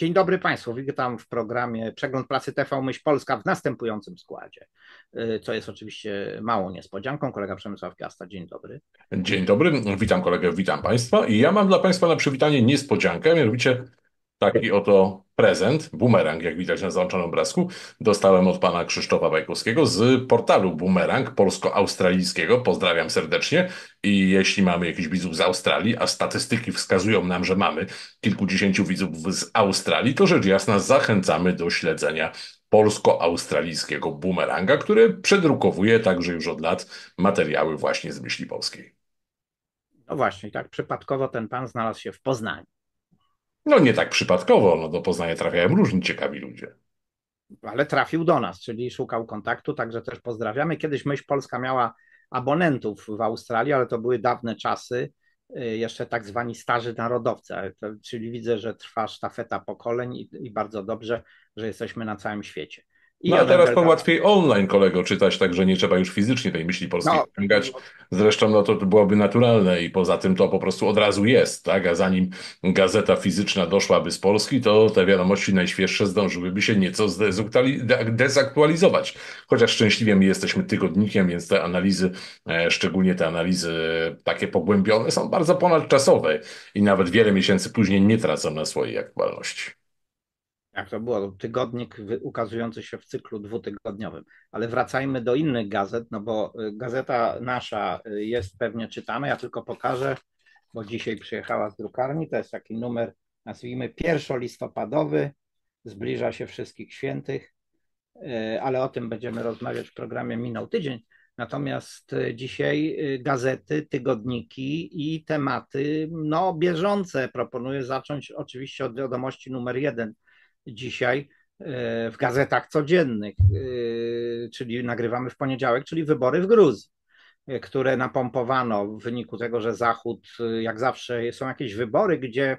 Dzień dobry Państwu, witam w programie Przegląd placy TV Myśl Polska w następującym składzie, y, co jest oczywiście małą niespodzianką. Kolega Przemysław Piasta, dzień dobry. Dzień dobry, witam kolegę, witam Państwa i ja mam dla Państwa na przywitanie niespodziankę, mianowicie Taki oto prezent, bumerang, jak widać na załączonym obrazku, dostałem od pana Krzysztofa Bajkowskiego z portalu Bumerang polsko-australijskiego. Pozdrawiam serdecznie. I jeśli mamy jakiś widzów z Australii, a statystyki wskazują nam, że mamy kilkudziesięciu widzów z Australii, to rzecz jasna zachęcamy do śledzenia polsko-australijskiego bumeranga, który przedrukowuje także już od lat materiały właśnie z myśli polskiej. No właśnie, tak przypadkowo ten pan znalazł się w Poznaniu. No nie tak przypadkowo, no do Poznania trafiają różni ciekawi ludzie. Ale trafił do nas, czyli szukał kontaktu, także też pozdrawiamy. Kiedyś Myśl Polska miała abonentów w Australii, ale to były dawne czasy, y, jeszcze tak zwani starzy narodowcy, czyli widzę, że trwa sztafeta pokoleń i, i bardzo dobrze, że jesteśmy na całym świecie. I no a teraz to łatwiej online, kolego, czytać, także nie trzeba już fizycznie tej myśli polskiej no. Wyciągać. Zresztą no, to byłoby naturalne i poza tym to po prostu od razu jest, tak? A zanim gazeta fizyczna doszłaby z Polski, to te wiadomości najświeższe zdążyłyby się nieco dezaktualizować. Chociaż szczęśliwie my jesteśmy tygodnikiem, więc te analizy, e, szczególnie te analizy e, takie pogłębione, są bardzo ponadczasowe i nawet wiele miesięcy później nie tracą na swojej aktualności jak to było, tygodnik ukazujący się w cyklu dwutygodniowym. Ale wracajmy do innych gazet, no bo y, gazeta nasza y, jest pewnie czytana. Ja tylko pokażę, bo dzisiaj przyjechała z drukarni. To jest taki numer, nazwijmy, pierwszolistopadowy. Zbliża się wszystkich świętych, y, ale o tym będziemy rozmawiać w programie Minął Tydzień. Natomiast dzisiaj gazety, tygodniki i tematy no, bieżące proponuję zacząć oczywiście od wiadomości numer jeden – dzisiaj e, w gazetach codziennych, e, czyli nagrywamy w poniedziałek, czyli wybory w Gruzji, e, które napompowano w wyniku tego, że Zachód, jak zawsze, są jakieś wybory, gdzie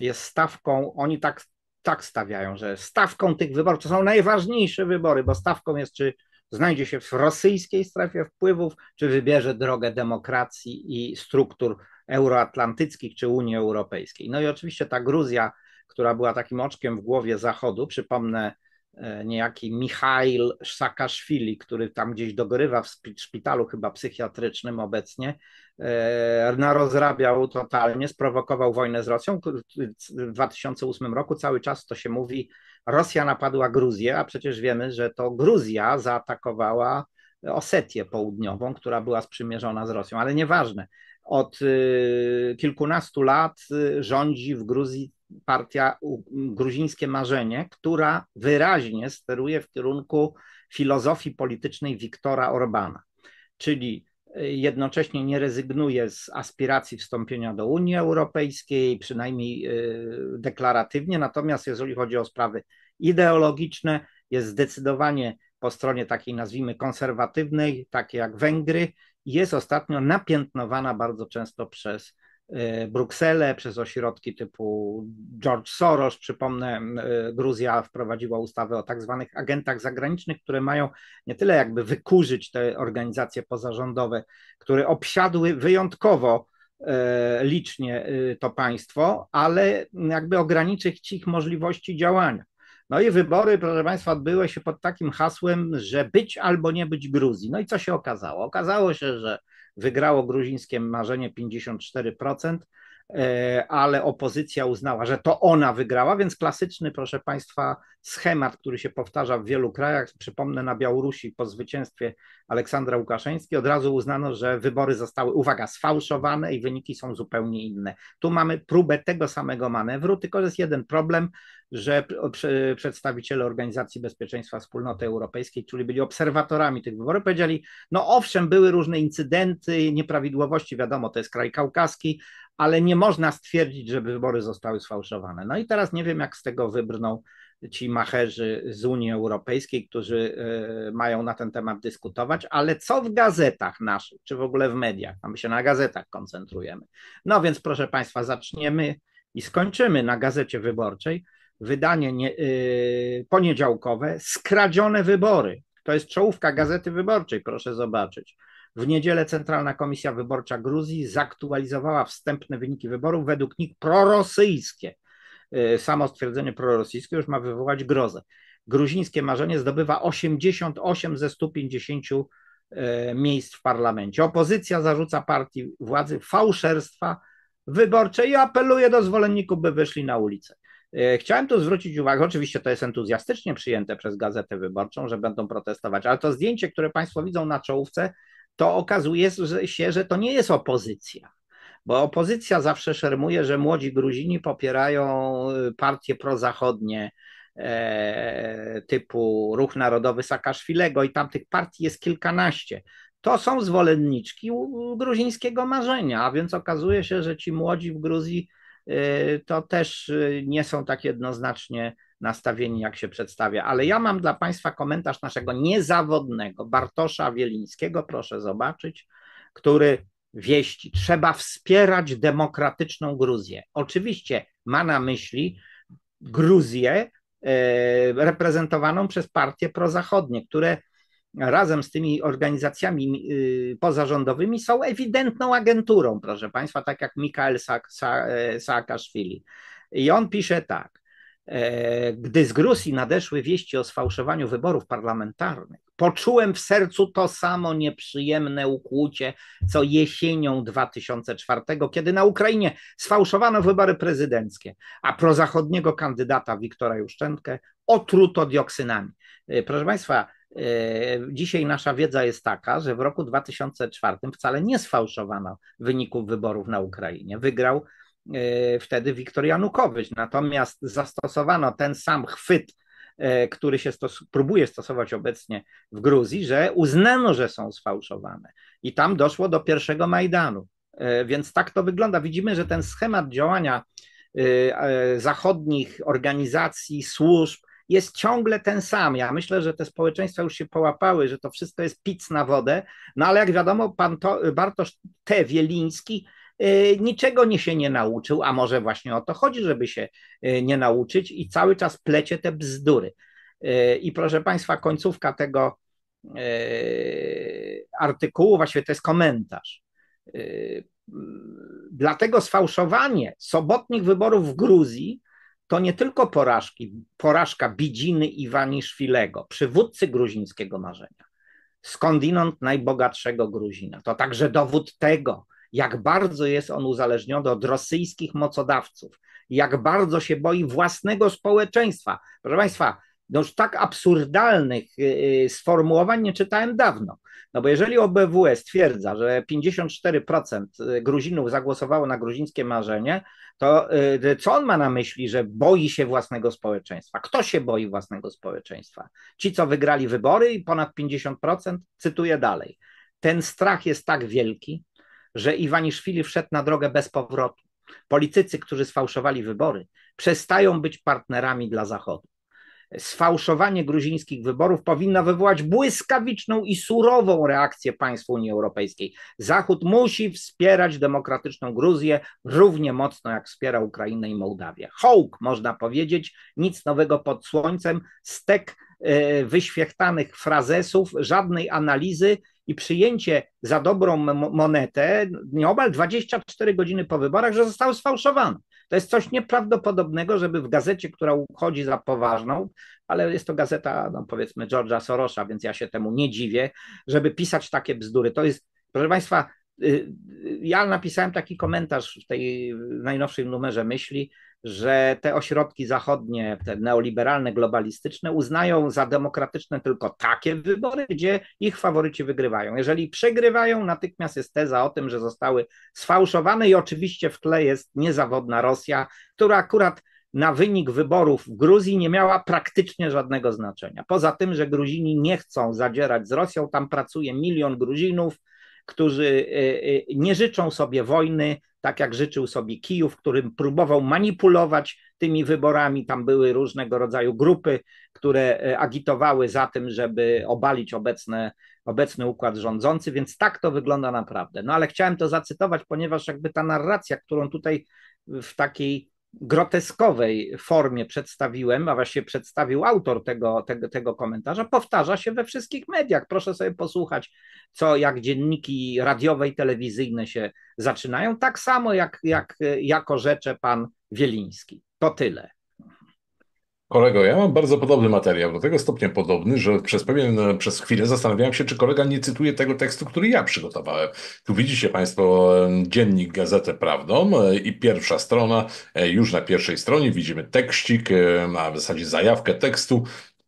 jest stawką, oni tak, tak stawiają, że stawką tych wyborów to są najważniejsze wybory, bo stawką jest, czy znajdzie się w rosyjskiej strefie wpływów, czy wybierze drogę demokracji i struktur euroatlantyckich czy Unii Europejskiej. No i oczywiście ta Gruzja która była takim oczkiem w głowie Zachodu. Przypomnę, e, niejaki Michail Sakaszwili, który tam gdzieś dogorywa w szpitalu chyba psychiatrycznym obecnie, e, narozrabiał no, totalnie, sprowokował wojnę z Rosją. W 2008 roku cały czas to się mówi, Rosja napadła Gruzję, a przecież wiemy, że to Gruzja zaatakowała Osetię Południową, która była sprzymierzona z Rosją, ale nieważne. Od y, kilkunastu lat y, rządzi w Gruzji partia Gruzińskie Marzenie, która wyraźnie steruje w kierunku filozofii politycznej Wiktora Orbana, czyli y, jednocześnie nie rezygnuje z aspiracji wstąpienia do Unii Europejskiej, przynajmniej y, deklaratywnie, natomiast jeżeli chodzi o sprawy ideologiczne, jest zdecydowanie po stronie takiej nazwijmy konserwatywnej, takiej jak Węgry, jest ostatnio napiętnowana bardzo często przez Y, Brukselę, przez ośrodki typu George Soros. Przypomnę, y, Gruzja wprowadziła ustawę o tak zwanych agentach zagranicznych, które mają nie tyle jakby wykurzyć te organizacje pozarządowe, które obsiadły wyjątkowo y, licznie to państwo, ale jakby ograniczyć ich możliwości działania. No i wybory, proszę Państwa, odbyły się pod takim hasłem, że być albo nie być Gruzji. No i co się okazało? Okazało się, że Wygrało gruzińskie marzenie 54%, E, ale opozycja uznała, że to ona wygrała, więc klasyczny, proszę Państwa, schemat, który się powtarza w wielu krajach. Przypomnę na Białorusi po zwycięstwie Aleksandra Łukaszeński od razu uznano, że wybory zostały, uwaga, sfałszowane i wyniki są zupełnie inne. Tu mamy próbę tego samego manewru, tylko jest jeden problem, że przedstawiciele Organizacji Bezpieczeństwa Wspólnoty Europejskiej, czyli byli obserwatorami tych wyborów, powiedzieli, no owszem, były różne incydenty, nieprawidłowości, wiadomo, to jest kraj kaukaski, ale nie można stwierdzić, że wybory zostały sfałszowane. No i teraz nie wiem, jak z tego wybrną ci macherzy z Unii Europejskiej, którzy e, mają na ten temat dyskutować, ale co w gazetach naszych, czy w ogóle w mediach? A no my się na gazetach koncentrujemy. No więc, proszę Państwa, zaczniemy i skończymy na gazecie wyborczej wydanie nie, yy, poniedziałkowe Skradzione wybory. To jest czołówka Gazety Wyborczej, proszę zobaczyć. W niedzielę Centralna Komisja Wyborcza Gruzji zaktualizowała wstępne wyniki wyborów według nich prorosyjskie. Y, samo stwierdzenie prorosyjskie już ma wywołać grozę. Gruzińskie marzenie zdobywa 88 ze 150 y, miejsc w parlamencie. Opozycja zarzuca partii władzy fałszerstwa wyborcze i apeluje do zwolenników, by wyszli na ulicę. Y, chciałem tu zwrócić uwagę, oczywiście to jest entuzjastycznie przyjęte przez Gazetę Wyborczą, że będą protestować, ale to zdjęcie, które Państwo widzą na czołówce, to okazuje się, że to nie jest opozycja. Bo opozycja zawsze szermuje, że młodzi Gruzini popierają y, partie prozachodnie e, typu Ruch Narodowy Saakaszwilego i tamtych partii jest kilkanaście. To są zwolenniczki gruzińskiego marzenia, a więc okazuje się, że ci młodzi w Gruzji y, to też y, nie są tak jednoznacznie nastawieni, jak się przedstawia. Ale ja mam dla Państwa komentarz naszego niezawodnego Bartosza Wielińskiego, proszę zobaczyć, który wieści: Trzeba wspierać demokratyczną Gruzję. Oczywiście ma na myśli Gruzję e, reprezentowaną przez partie prozachodnie, które razem z tymi organizacjami e, pozarządowymi są ewidentną agenturą, proszę Państwa, tak jak Mikael Saakaszwili. I on pisze tak. E, gdy z Gruzji nadeszły wieści o sfałszowaniu wyborów parlamentarnych, poczułem w sercu to samo nieprzyjemne ukłucie, co jesienią 2004, kiedy na Ukrainie sfałszowano wybory prezydenckie, a prozachodniego kandydata Wiktora Juszczenkę otruto dioksynami. E, proszę Państwa, e, Dzisiaj nasza wiedza jest taka, że w roku 2004 wcale nie sfałszowano wyników wyborów na Ukrainie. Wygrał Y, wtedy Wiktor Janukowycz. Natomiast zastosowano ten sam chwyt, y, który się stos próbuje stosować obecnie w Gruzji, że uznano, że są sfałszowane. I tam doszło do pierwszego Majdanu. Y, więc tak to wygląda. Widzimy, że ten schemat działania zachodnich organizacji, służb jest ciągle ten sam. Ja myślę, że te społeczeństwa już się połapały, że to wszystko jest pic na wodę, no ale jak wiadomo, pan to, Bartosz T. Wieliński Y, niczego nie się nie nauczył, a może właśnie o to chodzi, żeby się y, nie nauczyć i cały czas plecie te bzdury. Y, I proszę Państwa, końcówka tego artykułu, właściwie to jest komentarz. Dlatego sfałszowanie sobotnich wyborów w Gruzji to nie tylko porażki, porażka Bidziny Iwaniszwilego, przywódcy gruzińskiego marzenia, skądinąd najbogatszego Gruzina. To także dowód tego, jak bardzo jest on uzależniony od rosyjskich mocodawców, jak bardzo się boi własnego społeczeństwa. Proszę Państwa, no już tak absurdalnych y, y, sformułowań nie czytałem dawno. No bo jeżeli OBWE stwierdza, że 54% y, Gruzinów zagłosowało na gruzińskie marzenie, to co on ma na myśli, że boi się własnego społeczeństwa? Kto się boi własnego społeczeństwa? Ci, co wygrali wybory i ponad 50%? Cytuję dalej. Ten strach jest tak wielki, że Iwaniszwili wszedł na drogę bez powrotu. Politycy, którzy sfałszowali wybory, przestają być partnerami dla Zachodu. Sfałszowanie gruzińskich wyborów powinno wywołać błyskawiczną i surową reakcję państw Unii Europejskiej. Zachód musi wspierać demokratyczną Gruzję równie mocno, jak wspiera Ukrainę i Mołdawię. Hołk, można powiedzieć, nic nowego pod słońcem, stek e, wyświechtanych frazesów, żadnej analizy i przyjęcie za dobrą monetę nieobal 24 godziny po wyborach, że zostały sfałszowane. To jest coś nieprawdopodobnego, żeby w gazecie, która uchodzi za poważną, ale jest to gazeta, no powiedzmy, George'a Sorosza, więc ja się temu nie dziwię, żeby pisać takie bzdury. To jest, proszę Państwa, y, y, ja napisałem taki komentarz w tej najnowszym numerze myśli, że te ośrodki zachodnie, te neoliberalne, globalistyczne, uznają za demokratyczne tylko takie wybory, gdzie ich faworyci wygrywają. Jeżeli przegrywają, natychmiast jest teza o tym, że zostały sfałszowane i oczywiście w tle jest niezawodna Rosja, która akurat na wynik wyborów w Gruzji nie miała praktycznie żadnego znaczenia. Poza tym, że Gruzini nie chcą zadzierać z Rosją, tam pracuje milion Gruzinów, którzy y, y, nie życzą sobie wojny, tak jak życzył sobie Kijów, którym próbował manipulować tymi wyborami. Tam były różnego rodzaju grupy, które e, agitowały za tym, żeby obalić obecne, obecny układ rządzący, więc tak to wygląda naprawdę. No ale chciałem to zacytować, ponieważ jakby ta narracja, którą tutaj w takiej groteskowej formie przedstawiłem, a właśnie przedstawił autor tego, tego, tego komentarza, powtarza się we wszystkich mediach. Proszę sobie posłuchać, co jak dzienniki radiowe i telewizyjne się zaczynają, tak samo jak, jak jako rzecze pan Wieliński. To tyle. Kolego, ja mam bardzo podobny materiał, do tego stopnia podobny, że przez pewien, przez chwilę zastanawiałem się, czy kolega nie cytuje tego tekstu, który ja przygotowałem. Tu widzicie Państwo dziennik Gazetę Prawdą e, i pierwsza strona, e, już na pierwszej stronie widzimy tekścik, e, a w zasadzie zajawkę tekstu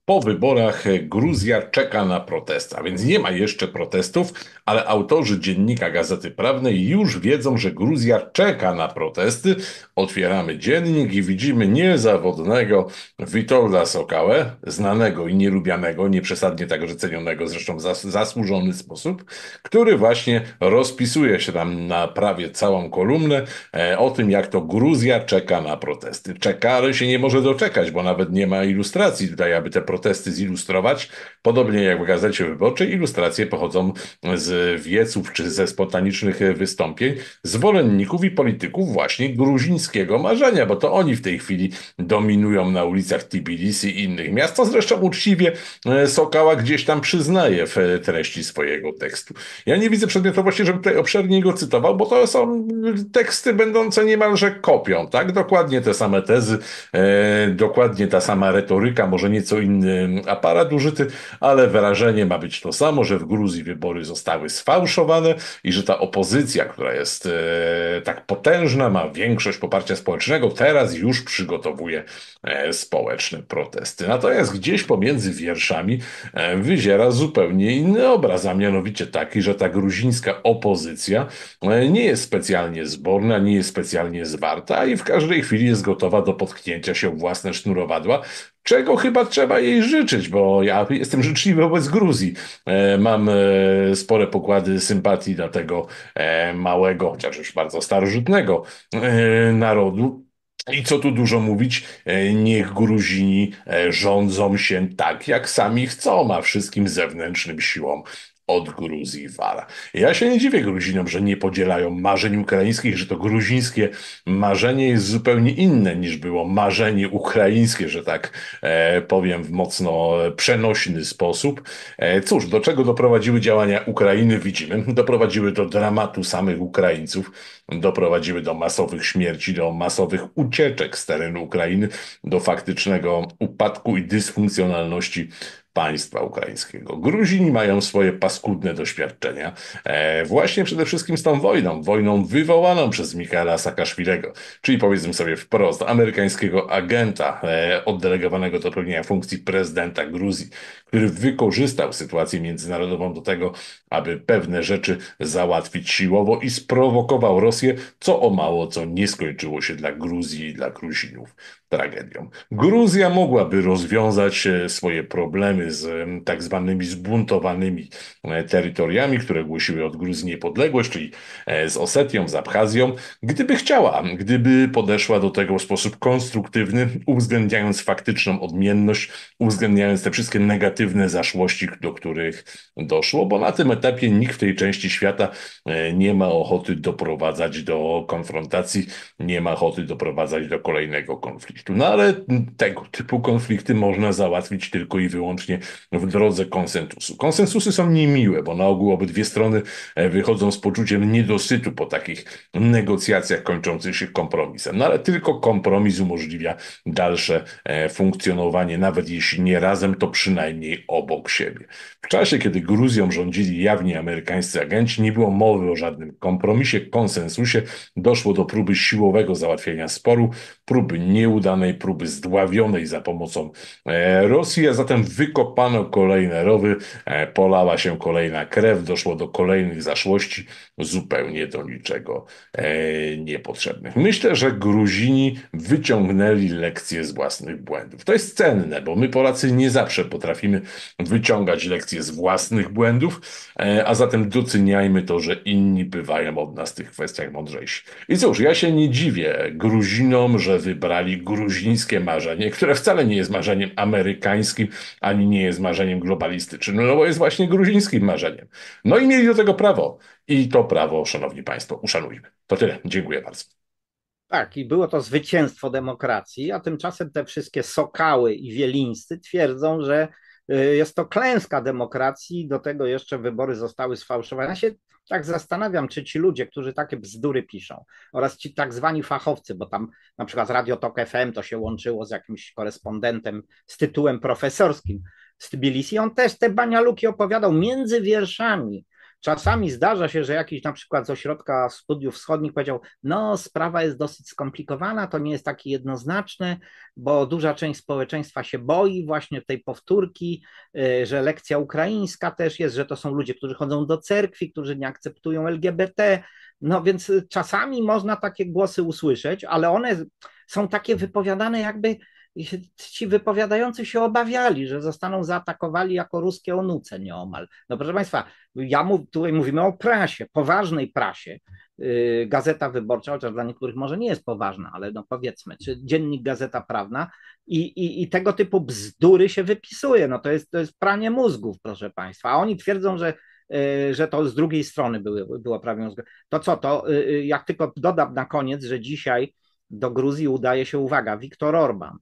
po wyborach Gruzja czeka na protest, a więc nie ma jeszcze protestów, ale autorzy dziennika Gazety Prawnej już wiedzą, że Gruzja czeka na protesty. Otwieramy dziennik i widzimy niezawodnego Witolda Sokałę, znanego i nielubianego, nieprzesadnie także cenionego zresztą w zas zasłużony sposób, który właśnie rozpisuje się tam na prawie całą kolumnę e, o tym, jak to Gruzja czeka na protesty. Czeka, ale się nie może doczekać, bo nawet nie ma ilustracji tutaj, aby te protesty protesty zilustrować. Podobnie jak w Gazecie Wyborczej, ilustracje pochodzą z wieców czy ze spontanicznych wystąpień zwolenników i polityków właśnie gruzińskiego marzenia, bo to oni w tej chwili dominują na ulicach Tbilisi i innych miast, To zresztą uczciwie e, Sokała gdzieś tam przyznaje w treści swojego tekstu. Ja nie widzę przedmiotowości, żebym tutaj obszernie go cytował, bo to są teksty będące niemalże kopią, tak? Dokładnie te same tezy, e, dokładnie ta sama retoryka, może nieco inny aparat użyty, ale wyrażenie ma być to samo, że w Gruzji wybory zostały sfałszowane i że ta opozycja, która jest e, tak potężna, ma większość poparcia społecznego, teraz już przygotowuje e, społeczne protesty. Natomiast gdzieś pomiędzy wierszami e, wyziera zupełnie inny obraz, a mianowicie taki, że ta gruzińska opozycja nie jest specjalnie zborna, nie jest specjalnie zwarta i w każdej chwili jest gotowa do potknięcia się własne sznurowadła, czego chyba trzeba jej życzyć, bo ja jestem życzliwy wobec Gruzji. E, mam e, spore pokłady sympatii dla tego e, małego, chociaż już bardzo starożytnego narodu. I co tu dużo mówić, niech Gruzini rządzą się tak, jak sami chcą, a wszystkim zewnętrznym siłom od Gruzji wala. Ja się nie dziwię Gruzinom, że nie podzielają marzeń ukraińskich, że to gruzińskie marzenie jest zupełnie inne niż było marzenie ukraińskie, że tak e, powiem w mocno przenośny sposób. E, cóż, do czego doprowadziły działania Ukrainy, widzimy. Doprowadziły do dramatu samych Ukraińców, doprowadziły do masowych śmierci, do masowych ucieczek z terenu Ukrainy, do faktycznego upadku i dysfunkcjonalności państwa ukraińskiego. Gruzini mają swoje paskudne doświadczenia e, właśnie przede wszystkim z tą wojną, wojną wywołaną przez Michaela Saakaszwilego, czyli powiedzmy sobie wprost, amerykańskiego agenta e, oddelegowanego do pełnienia funkcji prezydenta Gruzji, który wykorzystał sytuację międzynarodową do tego, aby pewne rzeczy załatwić siłowo i sprowokował Rosję, co o mało co nie skończyło się dla Gruzji i dla Gruzinów tragedią. Gruzja mogłaby rozwiązać e, swoje problemy z tak zwanymi zbuntowanymi e, terytoriami, które głosiły od Gruzji niepodległość, czyli e, z Osetią, z Abchazją, gdyby chciała, gdyby podeszła do tego w sposób konstruktywny, uwzględniając faktyczną odmienność, uwzględniając te wszystkie negatywne negatywne zaszłości, do których doszło, bo na tym etapie nikt w tej części świata e, nie ma ochoty doprowadzać do konfrontacji, nie ma ochoty doprowadzać do kolejnego konfliktu. No ale tego typu konflikty można załatwić tylko i wyłącznie w drodze konsensusu. Konsensusy są niemiłe, bo na ogół obydwie strony e, wychodzą z poczuciem niedosytu po takich negocjacjach kończących się kompromisem. No ale tylko kompromis umożliwia dalsze e, funkcjonowanie, nawet jeśli nie razem, to przynajmniej obok siebie. W czasie, kiedy Gruzją rządzili jawni amerykańscy agenci, nie było mowy o żadnym kompromisie, konsensusie. Doszło do próby siłowego załatwienia sporu, próby nieudanej, próby zdławionej za pomocą e, Rosji, a zatem wykopano kolejne rowy, e, polała się kolejna krew, doszło do kolejnych zaszłości, zupełnie do niczego e, niepotrzebnych. Myślę, że Gruzini wyciągnęli lekcje z własnych błędów. To jest cenne, bo my Polacy nie zawsze potrafimy wyciągać lekcje z własnych błędów, e, a zatem doceniajmy to, że inni bywają od nas w tych kwestiach mądrzejsi. I cóż, ja się nie dziwię Gruzinom, że wybrali gruzińskie marzenie, które wcale nie jest marzeniem amerykańskim, ani nie jest marzeniem globalistycznym, no bo jest właśnie gruzińskim marzeniem. No i mieli do tego prawo. I to prawo, szanowni państwo, uszanujmy. To tyle. Dziękuję bardzo. Tak, i było to zwycięstwo demokracji, a tymczasem te wszystkie sokały i wielińscy twierdzą, że E, jest to klęska demokracji, do tego jeszcze wybory zostały sfałszowane. Ja się tak zastanawiam, czy ci ludzie, którzy takie bzdury piszą, oraz ci tak zwani fachowcy, bo tam na przykład Radio Tok FM to się łączyło z jakimś korespondentem z tytułem profesorskim z Tbilisi, on też te banialuki opowiadał między wierszami Czasami zdarza się, że jakiś na przykład z ośrodka studiów wschodnich powiedział: No, sprawa jest dosyć skomplikowana, to nie jest takie jednoznaczne, bo duża część społeczeństwa się boi właśnie tej powtórki, y, że lekcja ukraińska też jest, że to są ludzie, którzy chodzą do cerkwi, którzy nie akceptują LGBT. No więc czasami można takie głosy usłyszeć, ale one są takie wypowiadane jakby ci wypowiadający się obawiali, że zostaną zaatakowani jako ruskie onuce nieomal. No proszę Państwa, ja mów, tutaj mówimy o prasie, poważnej prasie. Y, Gazeta Wyborcza, chociaż dla niektórych może nie jest poważna, ale no powiedzmy, czy dziennik Gazeta Prawna i, i, i tego typu bzdury się wypisuje. No to jest, to jest pranie mózgów, proszę Państwa. A oni twierdzą, że y, że to z drugiej strony były, było prawie To co, to y, jak tylko dodam na koniec, że dzisiaj do Gruzji udaje się, uwaga, Viktor Orban,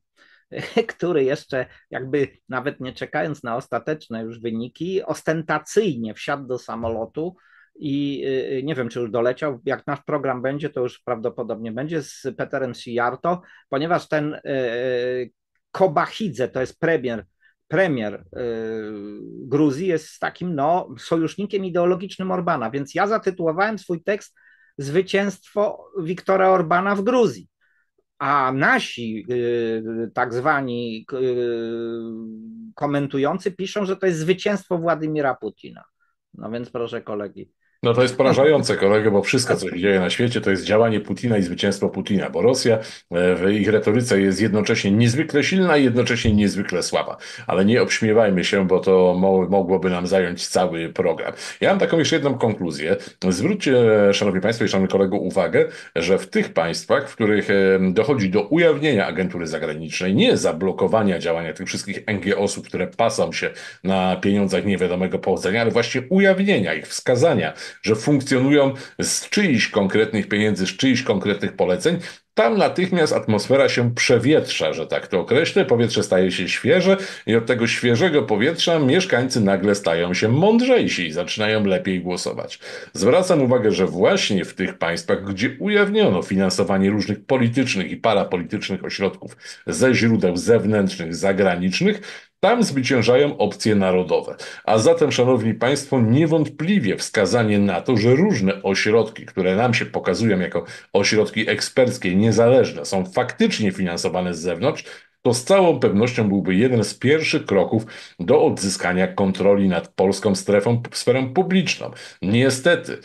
który jeszcze jakby nawet nie czekając na ostateczne już wyniki, ostentacyjnie wsiadł do samolotu i y, y, nie wiem, czy już doleciał. Jak nasz program będzie, to już prawdopodobnie będzie z Peterem Sijarto, ponieważ ten y, Kobachidze, to jest premier, premier Gruzji, jest takim no, sojusznikiem ideologicznym Orbana. Więc ja zatytułowałem swój tekst Zwycięstwo Wiktora Orbana w Gruzji a nasi y, tak zwani y, komentujący piszą, że to jest zwycięstwo Władimira Putina. No więc proszę kolegi. No to jest porażające, kolego, bo wszystko, co się dzieje na świecie, to jest działanie Putina i zwycięstwo Putina, bo Rosja e, w ich retoryce jest jednocześnie niezwykle silna i jednocześnie niezwykle słaba. Ale nie obśmiewajmy się, bo to mogłoby nam zająć cały program. Ja mam taką jeszcze jedną konkluzję. Zwróćcie, szanowni państwo i szanowni kolego, uwagę, że w tych państwach, w których e, dochodzi do ujawnienia agentury zagranicznej, nie zablokowania działania tych wszystkich NGO-sów, które pasą się na pieniądzach niewiadomego pochodzenia, ale właśnie ujawnienia ich, wskazania, że funkcjonują z czyichś konkretnych pieniędzy, z czyichś konkretnych poleceń, tam natychmiast atmosfera się przewietrza, że tak to określę, powietrze staje się świeże i od tego świeżego powietrza mieszkańcy nagle stają się mądrzejsi i zaczynają lepiej głosować. Zwracam uwagę, że właśnie w tych państwach, gdzie ujawniono finansowanie różnych politycznych i parapolitycznych ośrodków ze źródeł zewnętrznych, zagranicznych, tam zwyciężają opcje narodowe. A zatem, szanowni państwo, niewątpliwie wskazanie na to, że różne ośrodki, które nam się pokazują jako ośrodki eksperckie, niezależne, są faktycznie finansowane z zewnątrz, to z całą pewnością byłby jeden z pierwszych kroków do odzyskania kontroli nad polską strefą, sferą publiczną. Niestety e,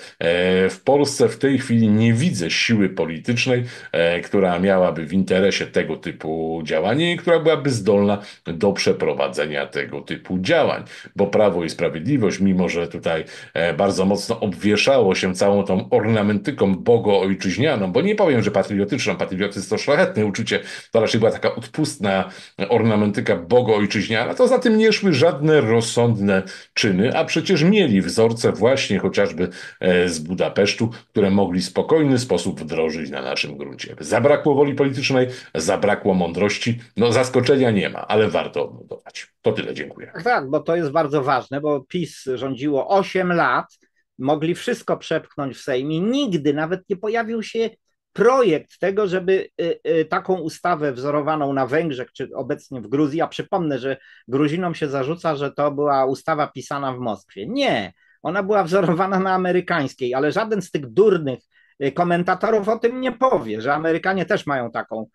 w Polsce w tej chwili nie widzę siły politycznej, e, która miałaby w interesie tego typu działanie i która byłaby zdolna do przeprowadzenia tego typu działań, bo Prawo i Sprawiedliwość, mimo że tutaj e, bardzo mocno obwieszało się całą tą ornamentyką bogo-ojczyźnianą, bo nie powiem, że patriotyczną, patriotyzm to szlachetne uczucie, to raczej była taka odpustna piękna ornamentyka bogoojczyźniana, to za tym nie szły żadne rozsądne czyny, a przecież mieli wzorce właśnie chociażby e, z Budapesztu, które mogli w spokojny sposób wdrożyć na naszym gruncie. Zabrakło woli politycznej, zabrakło mądrości, no zaskoczenia nie ma, ale warto odnotować. To tyle, dziękuję. Tak, tak, bo to jest bardzo ważne, bo PiS rządziło 8 lat, mogli wszystko przepchnąć w Sejmie, nigdy nawet nie pojawił się projekt tego, żeby y, y, taką ustawę wzorowaną na Węgrzech, czy obecnie w Gruzji, a przypomnę, że Gruzinom się zarzuca, że to była ustawa pisana w Moskwie. Nie, ona była wzorowana na amerykańskiej, ale żaden z tych durnych y, komentatorów o tym nie powie, że Amerykanie też mają taką,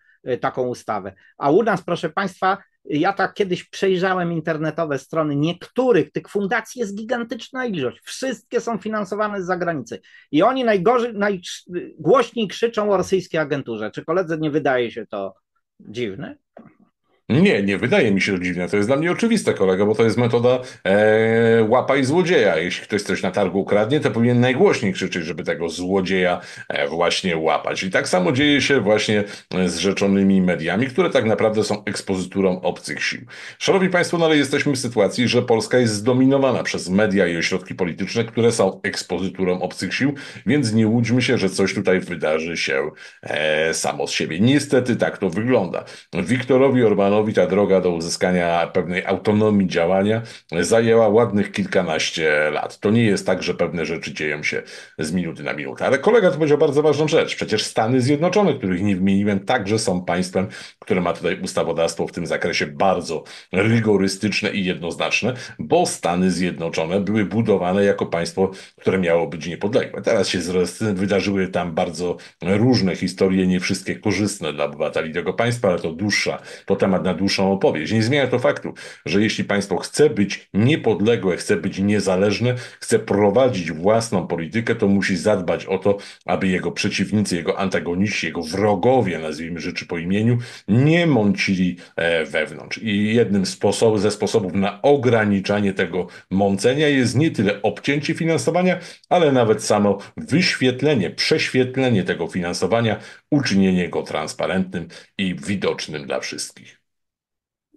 taką ustawę. A u nas, proszę Państwa, ja tak kiedyś przejrzałem internetowe strony niektórych tych fundacji, jest gigantyczna ilość. Wszystkie są finansowane z zagranicy. I oni najgorzej, najgłośniej krzyczą o rosyjskiej agenturze. Czy koledze nie wydaje się to dziwne? Nie, nie wydaje mi się to dziwne. To jest dla mnie oczywiste, kolego, bo to jest metoda e, łapaj złodzieja. Jeśli ktoś coś na targu ukradnie, to powinien najgłośniej krzyczeć, żeby tego złodzieja e, właśnie łapać. I tak samo dzieje się właśnie z rzeczonymi mediami, które tak naprawdę są ekspozyturą obcych sił. Szanowni Państwo, no ale jesteśmy w sytuacji, że Polska jest zdominowana przez media i ośrodki polityczne, które są ekspozyturą obcych sił, więc nie łudźmy się, że coś tutaj wydarzy się e, samo z siebie. Niestety tak to wygląda. Wiktorowi Orbanowi Simonowi ta droga do uzyskania pewnej autonomii działania zajęła ładnych kilkanaście lat. To nie jest tak, że pewne rzeczy dzieją się z minuty na minutę. Ale kolega tu powiedział bardzo ważną rzecz. Przecież Stany Zjednoczone, których nie wymieniłem, także są państwem, które ma tutaj ustawodawstwo w tym zakresie bardzo rygorystyczne i jednoznaczne, bo Stany Zjednoczone były budowane jako państwo, które miało być niepodległe. Teraz się wydarzyły tam bardzo różne historie, nie wszystkie korzystne dla obywateli tego państwa, ale to dłuższa, to temat na dłuższą opowieść. Nie zmienia to faktu, że jeśli państwo chce być niepodległe, chce być niezależne, chce prowadzić własną politykę, to musi zadbać o to, aby jego przeciwnicy, jego antagoniści, jego wrogowie, nazwijmy rzeczy po imieniu, nie mącili e, wewnątrz. I jednym sposob, ze sposobów na ograniczanie tego mącenia jest nie tyle obcięcie finansowania, ale nawet samo wyświetlenie, prześwietlenie tego finansowania, uczynienie go transparentnym i widocznym dla wszystkich.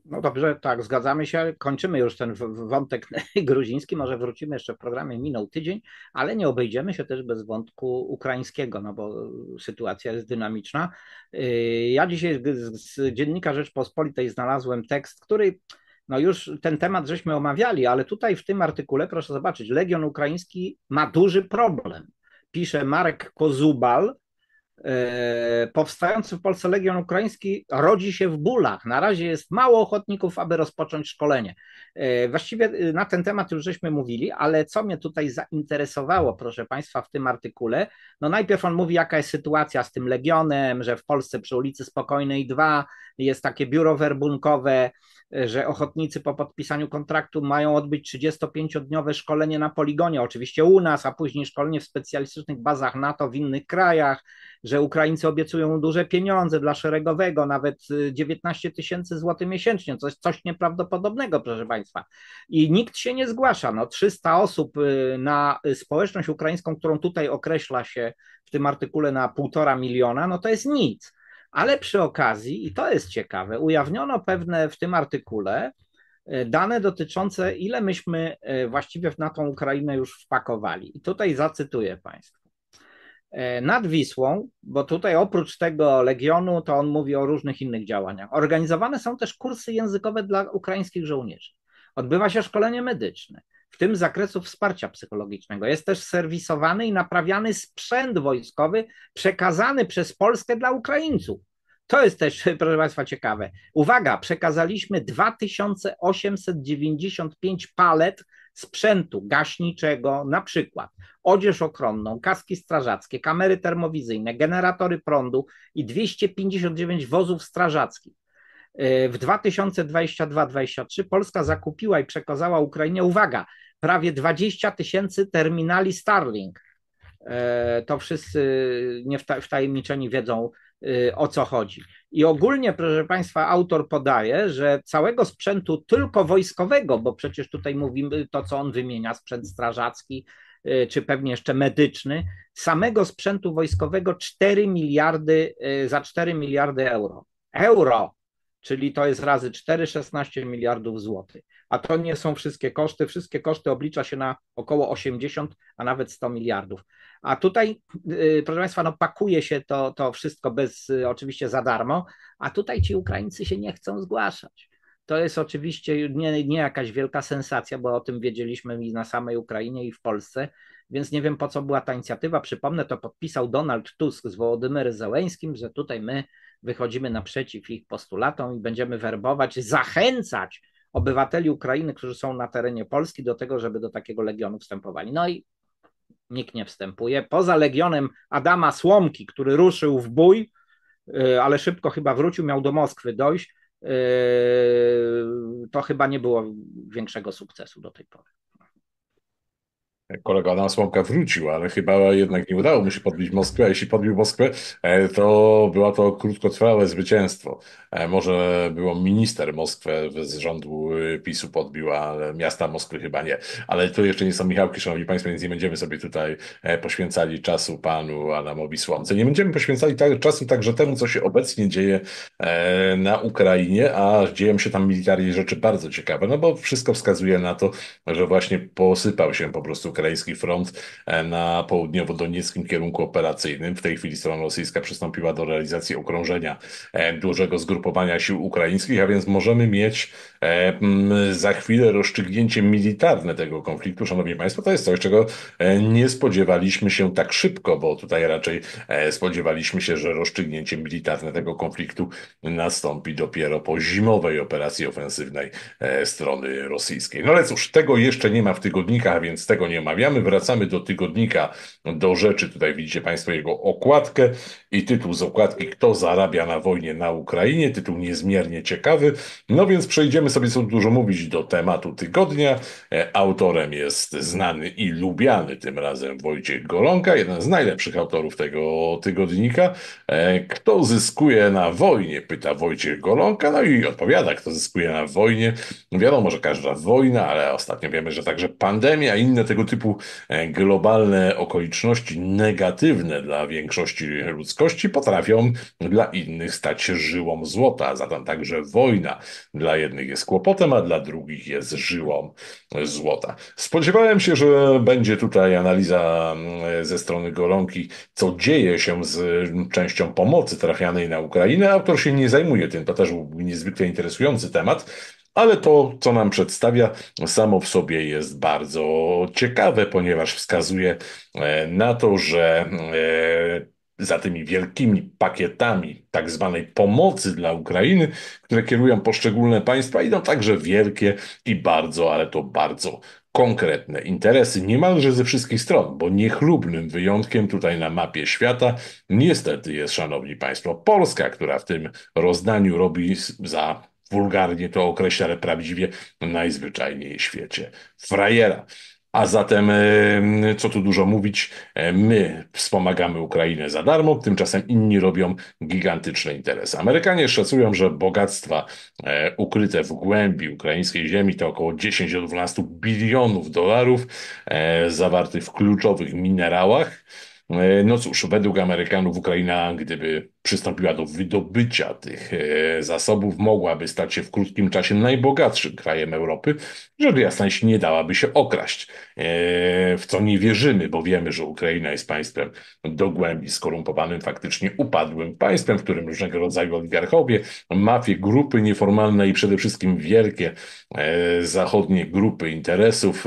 No dobrze, tak, zgadzamy się. Kończymy już ten wątek gruziński. Może wrócimy jeszcze w programie. Minął tydzień, ale nie obejdziemy się też bez wątku ukraińskiego, no bo y, sytuacja jest dynamiczna. Y, ja dzisiaj z dziennika Rzeczpospolitej znalazłem tekst, który. No już ten temat żeśmy omawiali, ale tutaj w tym artykule, proszę zobaczyć, Legion Ukraiński ma duży problem. Pisze Marek Kozubal, E, powstający w Polsce Legion Ukraiński rodzi się w bólach. Na razie jest mało ochotników, aby rozpocząć szkolenie. E, właściwie e, na ten temat już żeśmy mówili, ale co mnie tutaj zainteresowało, proszę Państwa, w tym artykule? No najpierw on mówi, jaka jest sytuacja z tym Legionem, że w Polsce przy ulicy Spokojnej 2 jest takie biuro werbunkowe, że ochotnicy po podpisaniu kontraktu mają odbyć 35-dniowe szkolenie na poligonie, oczywiście u nas, a później szkolenie w specjalistycznych bazach NATO w innych krajach że Ukraińcy obiecują duże pieniądze dla szeregowego, nawet 19 y, tysięcy złotych miesięcznie, coś, coś nieprawdopodobnego, proszę Państwa. I nikt się nie zgłasza. No, 300 osób y, na społeczność ukraińską, którą tutaj określa się w tym artykule na półtora miliona, no to jest nic. Ale przy okazji, i to jest ciekawe, ujawniono pewne w tym artykule y, dane dotyczące, ile myśmy właściwie na tą Ukrainę już wpakowali. I tutaj zacytuję Państwa. E, nad Wisłą, bo tutaj oprócz tego legionu, to on mówi o różnych innych działaniach. Organizowane są też kursy językowe dla ukraińskich żołnierzy. Odbywa się szkolenie medyczne, w tym zakresu wsparcia psychologicznego. Jest też serwisowany i naprawiany sprzęt wojskowy przekazany przez Polskę dla Ukraińców. To jest też, proszę Państwa, ciekawe. Uwaga, przekazaliśmy 2895 palet sprzętu gaśniczego, na przykład odzież ochronną, kaski strażackie, kamery termowizyjne, generatory prądu i 259 wozów strażackich. Yy, w 2022-2023 Polska zakupiła i przekazała Ukrainie, uwaga, prawie 20 tysięcy terminali Starlink. Yy, to wszyscy wtajemniczeni wiedzą, Y, o co chodzi. I ogólnie, proszę Państwa, autor podaje, że całego sprzętu tylko wojskowego, bo przecież tutaj mówimy to, co on wymienia, sprzęt strażacki, y, czy pewnie jeszcze medyczny, samego sprzętu wojskowego 4 miliardy, y, za 4 miliardy euro. Euro, czyli to jest razy 4,16 miliardów złotych a to nie są wszystkie koszty. Wszystkie koszty oblicza się na około 80, a nawet 100 miliardów. A tutaj, y, proszę Państwa, no pakuje się to, to wszystko bez y, oczywiście za darmo, a tutaj ci Ukraińcy się nie chcą zgłaszać. To jest oczywiście nie, nie jakaś wielka sensacja, bo o tym wiedzieliśmy i na samej Ukrainie, i w Polsce, więc nie wiem po co była ta inicjatywa. Przypomnę, to podpisał Donald Tusk z Wołodymyrem Zełeńskim, że tutaj my wychodzimy naprzeciw ich postulatom i będziemy werbować, zachęcać obywateli Ukrainy, którzy są na terenie Polski, do tego, żeby do takiego legionu wstępowali. No i nikt nie wstępuje. Poza legionem Adama Słomki, który ruszył w bój, y, ale szybko chyba wrócił, miał do Moskwy dojść, y, to chyba nie było większego sukcesu do tej pory kolega na Słomka wrócił, ale chyba jednak nie udało mu się podbić Moskwy. A jeśli podbił Moskwę, e, to była to krótkotrwałe zwycięstwo. E, może było minister Moskwę z rządu y, PiSu podbił, ale miasta Moskwy chyba nie. Ale to jeszcze nie są Michałki, szanowni państwo, więc nie będziemy sobie tutaj e, poświęcali czasu panu Adamowi Słomce. Nie będziemy poświęcali tak, czasu także temu, co się obecnie dzieje na Ukrainie, a dzieją się tam militarnie rzeczy bardzo ciekawe, no bo wszystko wskazuje na to, że właśnie posypał się po prostu Ukraiński Front e, na południowo-donieckim kierunku operacyjnym. W tej chwili strona rosyjska przystąpiła do realizacji okrążenia e, dużego zgrupowania sił ukraińskich, a więc możemy mieć e, za chwilę rozstrzygnięcie militarne tego konfliktu. Szanowni Państwo, to jest coś, czego nie spodziewaliśmy się tak szybko, bo tutaj raczej spodziewaliśmy się, że rozstrzygnięcie militarne tego konfliktu nastąpi dopiero po zimowej operacji ofensywnej strony rosyjskiej. No ale cóż, tego jeszcze nie ma w tygodnikach, więc tego nie ma rozmawiamy. Wracamy do tygodnika, do rzeczy. Tutaj widzicie Państwo jego okładkę i tytuł z okładki Kto zarabia na wojnie na Ukrainie? Tytuł niezmiernie ciekawy. No więc przejdziemy sobie, co dużo mówić, do tematu tygodnia. E, autorem jest znany i lubiany tym razem Wojciech Golonka, jeden z najlepszych autorów tego tygodnika. E, kto zyskuje na wojnie? Pyta Wojciech Golonka. No i odpowiada, kto zyskuje na wojnie. Wiadomo, że każda wojna, ale ostatnio wiemy, że także pandemia i inne tego typu typu e, globalne okoliczności negatywne dla większości ludzkości potrafią dla innych stać się żyłą złota, zatem także wojna dla jednych jest kłopotem, a dla drugich jest żyłą złota. Spodziewałem się, że będzie tutaj analiza mm, ze strony Golonki, co dzieje się z mm, częścią pomocy trafianej na Ukrainę. Autor się nie zajmuje tym, to też był niezwykle interesujący temat ale to, co nam przedstawia, samo w sobie jest bardzo ciekawe, ponieważ wskazuje e, na to, że e, za tymi wielkimi pakietami tak zwanej pomocy dla Ukrainy, które kierują poszczególne państwa, idą także wielkie i bardzo, ale to bardzo konkretne interesy niemalże ze wszystkich stron, bo niechlubnym wyjątkiem tutaj na mapie świata niestety jest, szanowni państwo, Polska, która w tym rozdaniu robi za wulgarnie to określa, ale prawdziwie najzwyczajniej w świecie. Frajera. A zatem, co tu dużo mówić, my wspomagamy Ukrainę za darmo, tymczasem inni robią gigantyczne interesy. Amerykanie szacują, że bogactwa e, ukryte w głębi ukraińskiej ziemi to około 10 do 12 bilionów dolarów e, zawartych w kluczowych minerałach. E, no cóż, według Amerykanów Ukraina, gdyby przystąpiła do wydobycia tych e, zasobów, mogłaby stać się w krótkim czasie najbogatszym krajem Europy, żeby jasna, jeśli nie dałaby się okraść, e, w co nie wierzymy, bo wiemy, że Ukraina jest państwem do głębi skorumpowanym, faktycznie upadłym państwem, w którym różnego rodzaju oligarchowie, mafie, grupy nieformalne i przede wszystkim wielkie e, zachodnie grupy interesów,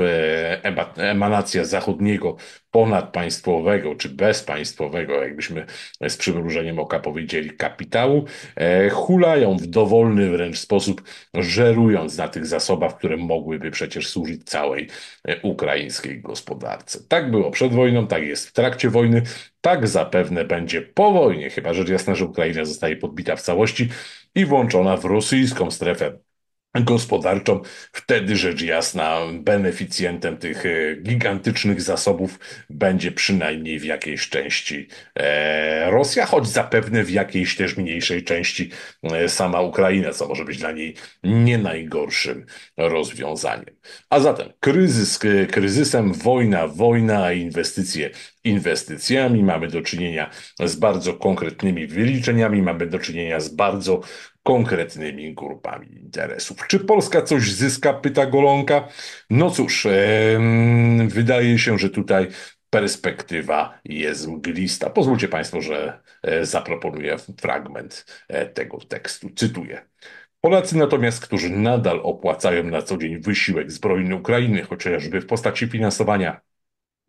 emanacja zachodniego ponadpaństwowego czy bezpaństwowego, jakbyśmy z przymrużeniem oka powiedzieli, kapitału, e, hulają w dowolny wręcz sposób, żerując na tych zasobach, które mogłyby przecież służyć całej e, ukraińskiej gospodarce. Tak było przed wojną, tak jest w trakcie wojny, tak zapewne będzie po wojnie, chyba rzecz jasna, że Ukraina zostaje podbita w całości i włączona w rosyjską strefę gospodarczą. Wtedy rzecz jasna beneficjentem tych tak. e, gigantycznych zasobów będzie przynajmniej w jakiejś części e, Rosja, choć zapewne w jakiejś też mniejszej części e, sama Ukraina, co może być dla niej nie najgorszym rozwiązaniem. A zatem kryzys kryzysem, wojna, wojna, inwestycje inwestycjami, mamy do czynienia z bardzo konkretnymi wyliczeniami, mamy do czynienia z bardzo konkretnymi grupami interesów. Czy Polska coś zyska? Pyta Golonka. No cóż, wydaje się, że tutaj perspektywa jest mglista. Pozwólcie Państwo, że e, zaproponuję fragment e, tego tekstu. Cytuję. Polacy natomiast, którzy nadal opłacają na co dzień wysiłek zbrojny Ukrainy, chociażby w postaci finansowania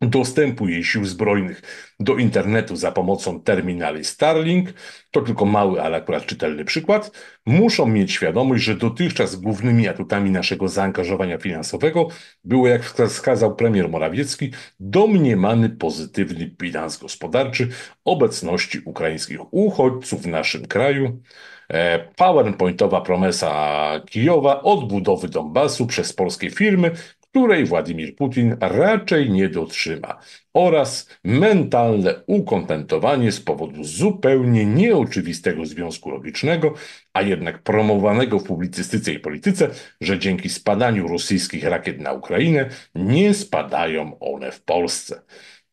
dostępu jej sił zbrojnych do internetu za pomocą terminali Starlink, to tylko mały, ale akurat czytelny przykład, muszą mieć świadomość, że dotychczas głównymi atutami naszego zaangażowania finansowego było, jak wskazał premier Morawiecki, domniemany pozytywny bilans gospodarczy obecności ukraińskich uchodźców w naszym kraju, e, PowerPointowa promesa Kijowa odbudowy Donbasu przez polskie firmy, której Władimir Putin raczej nie dotrzyma, oraz mentalne ukontentowanie z powodu zupełnie nieoczywistego związku logicznego, a jednak promowanego w publicystyce i polityce, że dzięki spadaniu rosyjskich rakiet na Ukrainę nie spadają one w Polsce.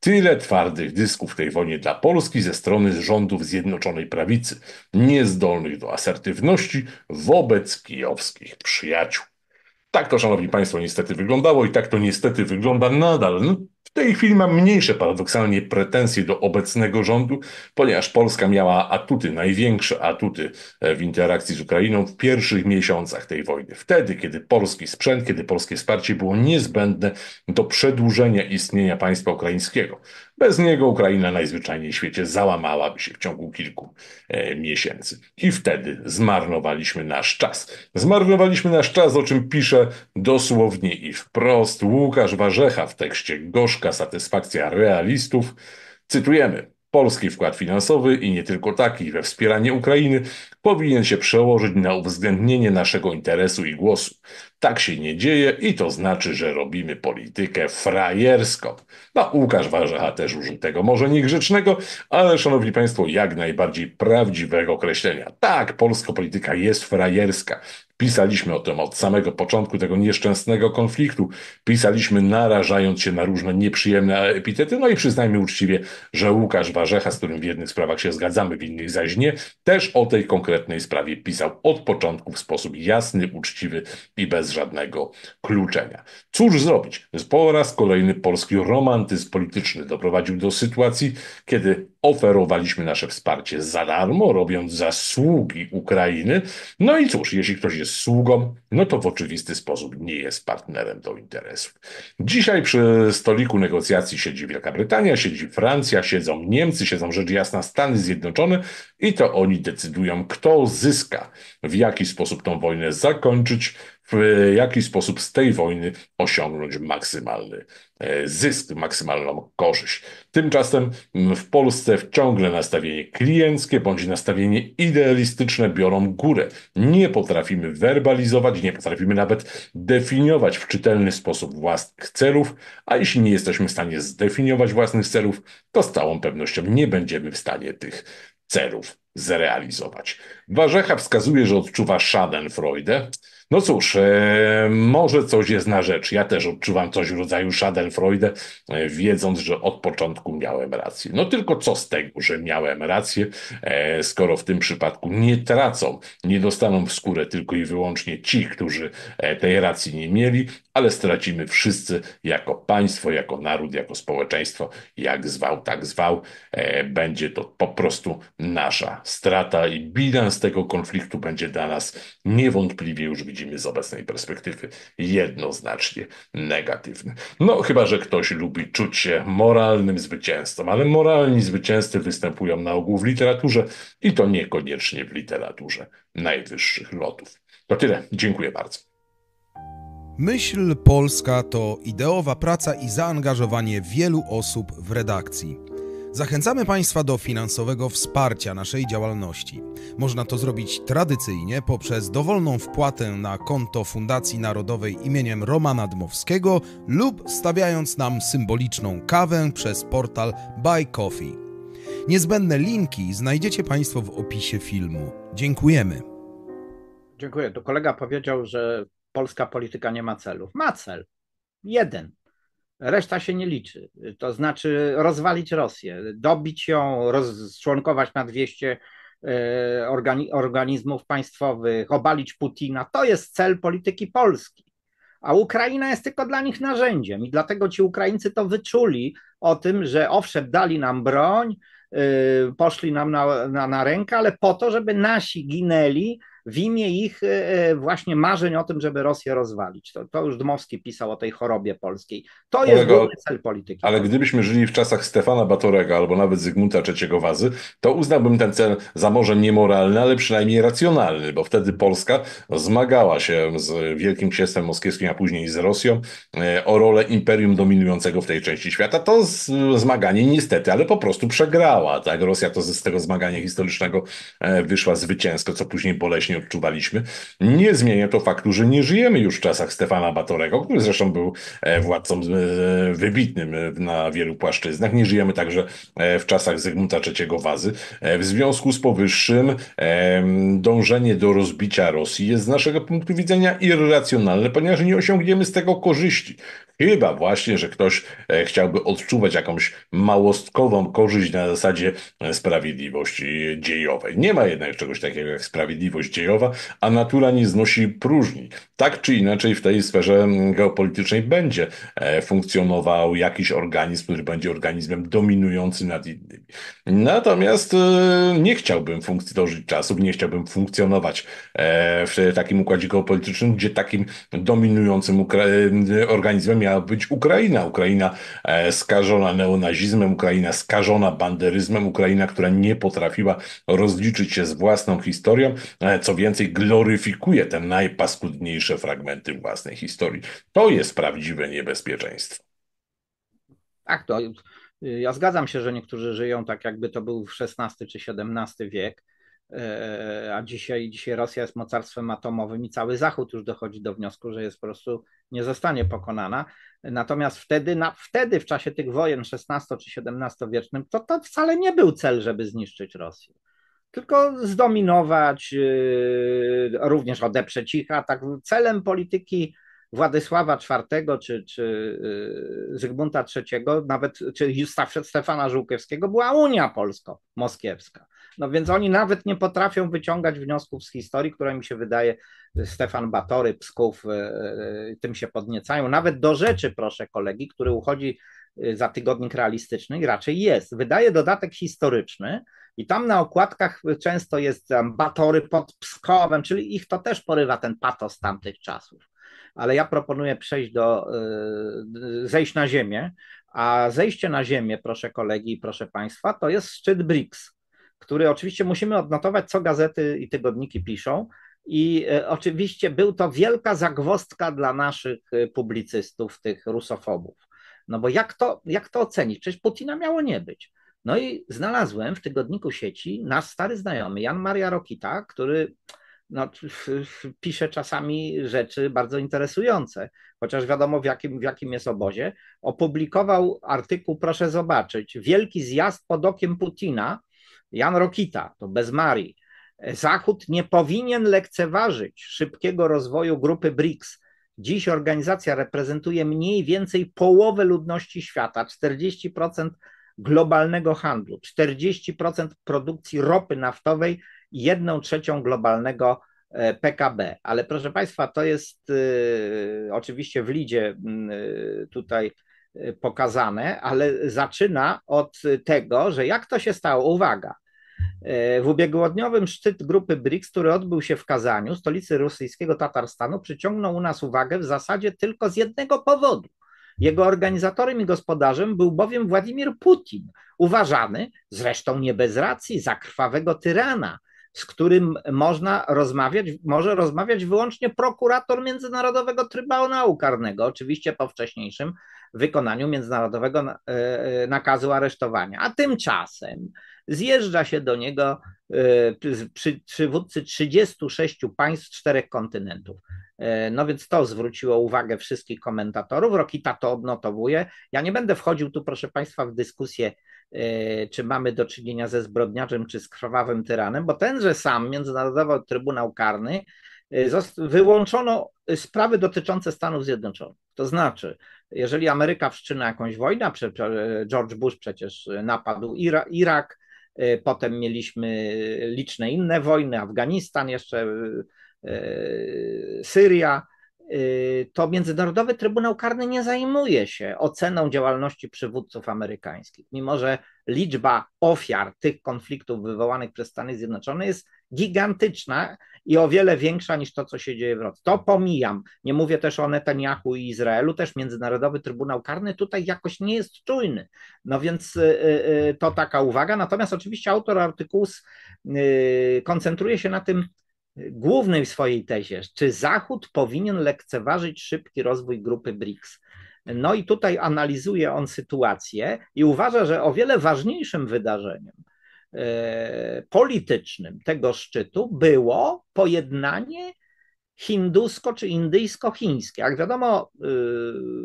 Tyle twardych dysków w tej wojnie dla Polski ze strony rządów Zjednoczonej Prawicy, niezdolnych do asertywności wobec kijowskich przyjaciół. Tak to, szanowni państwo, niestety wyglądało i tak to niestety wygląda nadal. No, w tej chwili mam mniejsze paradoksalnie pretensje do obecnego rządu, ponieważ Polska miała atuty, największe atuty e, w interakcji z Ukrainą w pierwszych miesiącach tej wojny. Wtedy, kiedy polski sprzęt, kiedy polskie wsparcie było niezbędne do przedłużenia istnienia państwa ukraińskiego. Bez niego Ukraina najzwyczajniej w świecie załamałaby się w ciągu kilku e, miesięcy. I wtedy zmarnowaliśmy nasz czas. Zmarnowaliśmy nasz czas, o czym pisze dosłownie i wprost Łukasz Warzecha w tekście Gorzka satysfakcja realistów. Cytujemy. Polski wkład finansowy i nie tylko taki we wspieranie Ukrainy powinien się przełożyć na uwzględnienie naszego interesu i głosu. Tak się nie dzieje i to znaczy, że robimy politykę frajerską. No, Łukasz Warzecha też użył tego, może niegrzecznego, ale szanowni państwo, jak najbardziej prawdziwego określenia. Tak, polska polityka jest frajerska. Pisaliśmy o tym od samego początku tego nieszczęsnego konfliktu. Pisaliśmy narażając się na różne nieprzyjemne epitety. No i przyznajmy uczciwie, że Łukasz Warzecha, z którym w jednych sprawach się zgadzamy, w innych zaś nie, też o tej konkretności konkretnej sprawie pisał od początku w sposób jasny, uczciwy i bez żadnego kluczenia. Cóż zrobić? Po raz kolejny polski romantyzm polityczny doprowadził do sytuacji, kiedy Oferowaliśmy nasze wsparcie za darmo, robiąc zasługi Ukrainy. No i cóż, jeśli ktoś jest sługą, no to w oczywisty sposób nie jest partnerem do interesów. Dzisiaj przy stoliku negocjacji siedzi Wielka Brytania, siedzi Francja, siedzą Niemcy, siedzą rzecz jasna Stany Zjednoczone i to oni decydują, kto zyska, w jaki sposób tą wojnę zakończyć, w jaki sposób z tej wojny osiągnąć maksymalny e, zysk, maksymalną korzyść. Tymczasem mm, w Polsce ciągle nastawienie klienckie bądź nastawienie idealistyczne biorą górę. Nie potrafimy werbalizować, nie potrafimy nawet definiować w czytelny sposób własnych celów, a jeśli nie jesteśmy w stanie zdefiniować własnych celów, to z całą pewnością nie będziemy w stanie tych celów zrealizować. Warzecha wskazuje, że odczuwa Schadenfreude, no cóż, e, może coś jest na rzecz. Ja też odczuwam coś w rodzaju Schadenfreude, e, wiedząc, że od początku miałem rację. No tylko co z tego, że miałem rację, e, skoro w tym przypadku nie tracą, nie dostaną w skórę tylko i wyłącznie ci, którzy tej racji nie mieli, ale stracimy wszyscy jako państwo, jako naród, jako społeczeństwo, jak zwał, tak zwał. Będzie to po prostu nasza strata i bilans tego konfliktu będzie dla nas niewątpliwie już widziany widzimy z obecnej perspektywy jednoznacznie negatywny. No, chyba że ktoś lubi czuć się moralnym zwycięzcą, ale moralni zwycięzcy występują na ogół w literaturze i to niekoniecznie w literaturze najwyższych lotów. To tyle. Dziękuję bardzo. Myśl Polska to ideowa praca i zaangażowanie wielu osób w redakcji. Zachęcamy Państwa do finansowego wsparcia naszej działalności. Można to zrobić tradycyjnie poprzez dowolną wpłatę na konto Fundacji Narodowej imieniem Romana Dmowskiego lub stawiając nam symboliczną kawę przez portal Buy Coffee. Niezbędne linki znajdziecie Państwo w opisie filmu. Dziękujemy. Dziękuję. Tu kolega powiedział, że polska polityka nie ma celów. Ma cel. Jeden reszta się nie liczy. To znaczy rozwalić Rosję, dobić ją, rozczłonkować na 200 e, organi organizmów państwowych, obalić Putina. To jest cel polityki Polski. A Ukraina jest tylko dla nich narzędziem i dlatego ci Ukraińcy to wyczuli o tym, że owszem, dali nam broń, e, poszli nam na, na, na rękę, ale po to, żeby nasi ginęli, w imię ich e, e, właśnie marzeń o tym, żeby Rosję rozwalić. To, to już Dmowski pisał o tej chorobie polskiej. To jest główny cel polityki. Ale gdybyśmy żyli w czasach Stefana Batorego albo nawet Zygmunta III Wazy, to uznałbym ten cel za może niemoralny, ale przynajmniej racjonalny, bo wtedy Polska zmagała się z Wielkim Księstwem Moskiewskim, a później z Rosją e, o rolę imperium dominującego w tej części świata. To zmaganie niestety, ale po prostu przegrała. Tak? Rosja to z tego zmagania historycznego wyszła zwycięsko, co później boleśnie wcześniej odczuwaliśmy, nie zmienia to faktu, że nie żyjemy już w czasach Stefana Batorego, który zresztą był e, władcą e, wybitnym e, na wielu płaszczyznach. Nie żyjemy także w czasach Zygmunta III Wazy. W związku z powyższym dążenie do rozbicia Rosji jest z naszego punktu widzenia irracjonalne, ponieważ nie osiągniemy z tego korzyści. Chyba właśnie, że ktoś chciałby odczuwać jakąś małostkową korzyść na zasadzie sprawiedliwości dziejowej. Nie ma jednak czegoś takiego jak sprawiedliwość dziejowa a natura nie znosi próżni. Tak czy inaczej w tej sferze mm, geopolitycznej będzie e, funkcjonował jakiś organizm, który będzie organizmem dominującym nad innymi. Natomiast e, nie chciałbym funkcji dożyć czasów, nie chciałbym funkcjonować e, w takim układzie geopolitycznym, gdzie takim dominującym Ukra organizmem miała być Ukraina. Ukraina skażona neonazizmem, Ukraina skażona banderyzmem, Ukraina, która nie potrafiła rozliczyć się z własną historią, co co więcej, gloryfikuje te najpaskudniejsze fragmenty własnej historii. To jest prawdziwe niebezpieczeństwo. Tak, to ja zgadzam się, że niektórzy żyją tak, jakby to był XVI czy XVII wiek, e, a dzisiaj, dzisiaj Rosja jest mocarstwem atomowym i cały Zachód już dochodzi do wniosku, że jest po prostu nie zostanie pokonana. Natomiast wtedy, na, wtedy w czasie tych wojen XVI czy XVII wiecznym, to, to wcale nie był cel, żeby zniszczyć Rosję tylko zdominować, yy, również odeprzeć ich tak Celem polityki Władysława IV czy, czy yy, Zygmunta III, nawet czy Justafa Stefana Żółkiewskiego była Unia Polsko-Moskiewska. No więc oni nawet nie potrafią wyciągać wniosków z historii, która mi się wydaje, yy, Stefan Batory, Psków, tym się podniecają. Nawet do rzeczy, proszę kolegi, który uchodzi Y, za tygodnik realistyczny, raczej jest. Wydaje dodatek historyczny i tam na okładkach często jest tam Batory pod Pskowem, czyli ich to też porywa ten patos tamtych czasów. Ale ja proponuję przejść do, y, zejść na ziemię, a zejście na ziemię, proszę kolegi i proszę państwa, to jest szczyt BRICS, który oczywiście musimy odnotować, co gazety i tygodniki piszą, i y, oczywiście był to wielka zagwostka dla naszych publicystów, tych rusofobów. No bo jak to, jak to ocenić? Przecież Putina miało nie być. No i znalazłem w tygodniku sieci nasz stary znajomy, Jan Maria Rokita, który no, pisze czasami rzeczy bardzo interesujące, chociaż wiadomo w jakim, w jakim jest obozie. Opublikował artykuł, proszę zobaczyć, Wielki Zjazd pod okiem Putina, Jan Rokita, to bez Marii. Zachód nie powinien lekceważyć szybkiego rozwoju grupy BRICS, Dziś organizacja reprezentuje mniej więcej połowę ludności świata, 40% globalnego handlu, 40% produkcji ropy naftowej i 1 trzecią globalnego e, PKB. Ale proszę Państwa, to jest y, oczywiście w lidzie y, tutaj pokazane, ale zaczyna od tego, że jak to się stało? Uwaga, w ubiegłodniowym szczyt grupy BRICS, który odbył się w Kazaniu, stolicy rosyjskiego Tatarstanu, przyciągnął u nas uwagę w zasadzie tylko z jednego powodu. Jego organizatorem i gospodarzem był bowiem Władimir Putin, uważany zresztą nie bez racji za krwawego tyrana, z którym można rozmawiać, może rozmawiać wyłącznie prokurator Międzynarodowego Trybunału Karnego, oczywiście po wcześniejszym wykonaniu międzynarodowego e, e, nakazu aresztowania. A tymczasem Zjeżdża się do niego y, przywódcy 36 państw czterech kontynentów. Y, no więc to zwróciło uwagę wszystkich komentatorów. Rokita to odnotowuje. Ja nie będę wchodził tu, proszę Państwa, w dyskusję, y, czy mamy do czynienia ze zbrodniarzem, czy z krwawym tyranem, bo tenże sam Międzynarodowy Trybunał Karny wyłączono sprawy dotyczące Stanów Zjednoczonych. To znaczy, jeżeli Ameryka wszczyna jakąś wojnę, George Bush przecież napadł Irak, E, potem mieliśmy liczne inne wojny, Afganistan, jeszcze e, Syria. E, to Międzynarodowy Trybunał Karny nie zajmuje się oceną działalności przywódców amerykańskich, mimo że liczba ofiar tych konfliktów wywołanych przez Stany Zjednoczone jest gigantyczna i o wiele większa niż to, co się dzieje w Rosji. To pomijam. Nie mówię też o Netanyahu i Izraelu, też Międzynarodowy Trybunał Karny tutaj jakoś nie jest czujny. No więc y, y, y, to taka uwaga. Natomiast oczywiście autor artykułu koncentruje się na tym, głównej swojej tezie, czy Zachód powinien lekceważyć szybki rozwój grupy BRICS. No i tutaj analizuje on sytuację i uważa, że o wiele ważniejszym wydarzeniem E, politycznym tego szczytu było pojednanie hindusko czy indyjsko-chińskie. Jak wiadomo, e,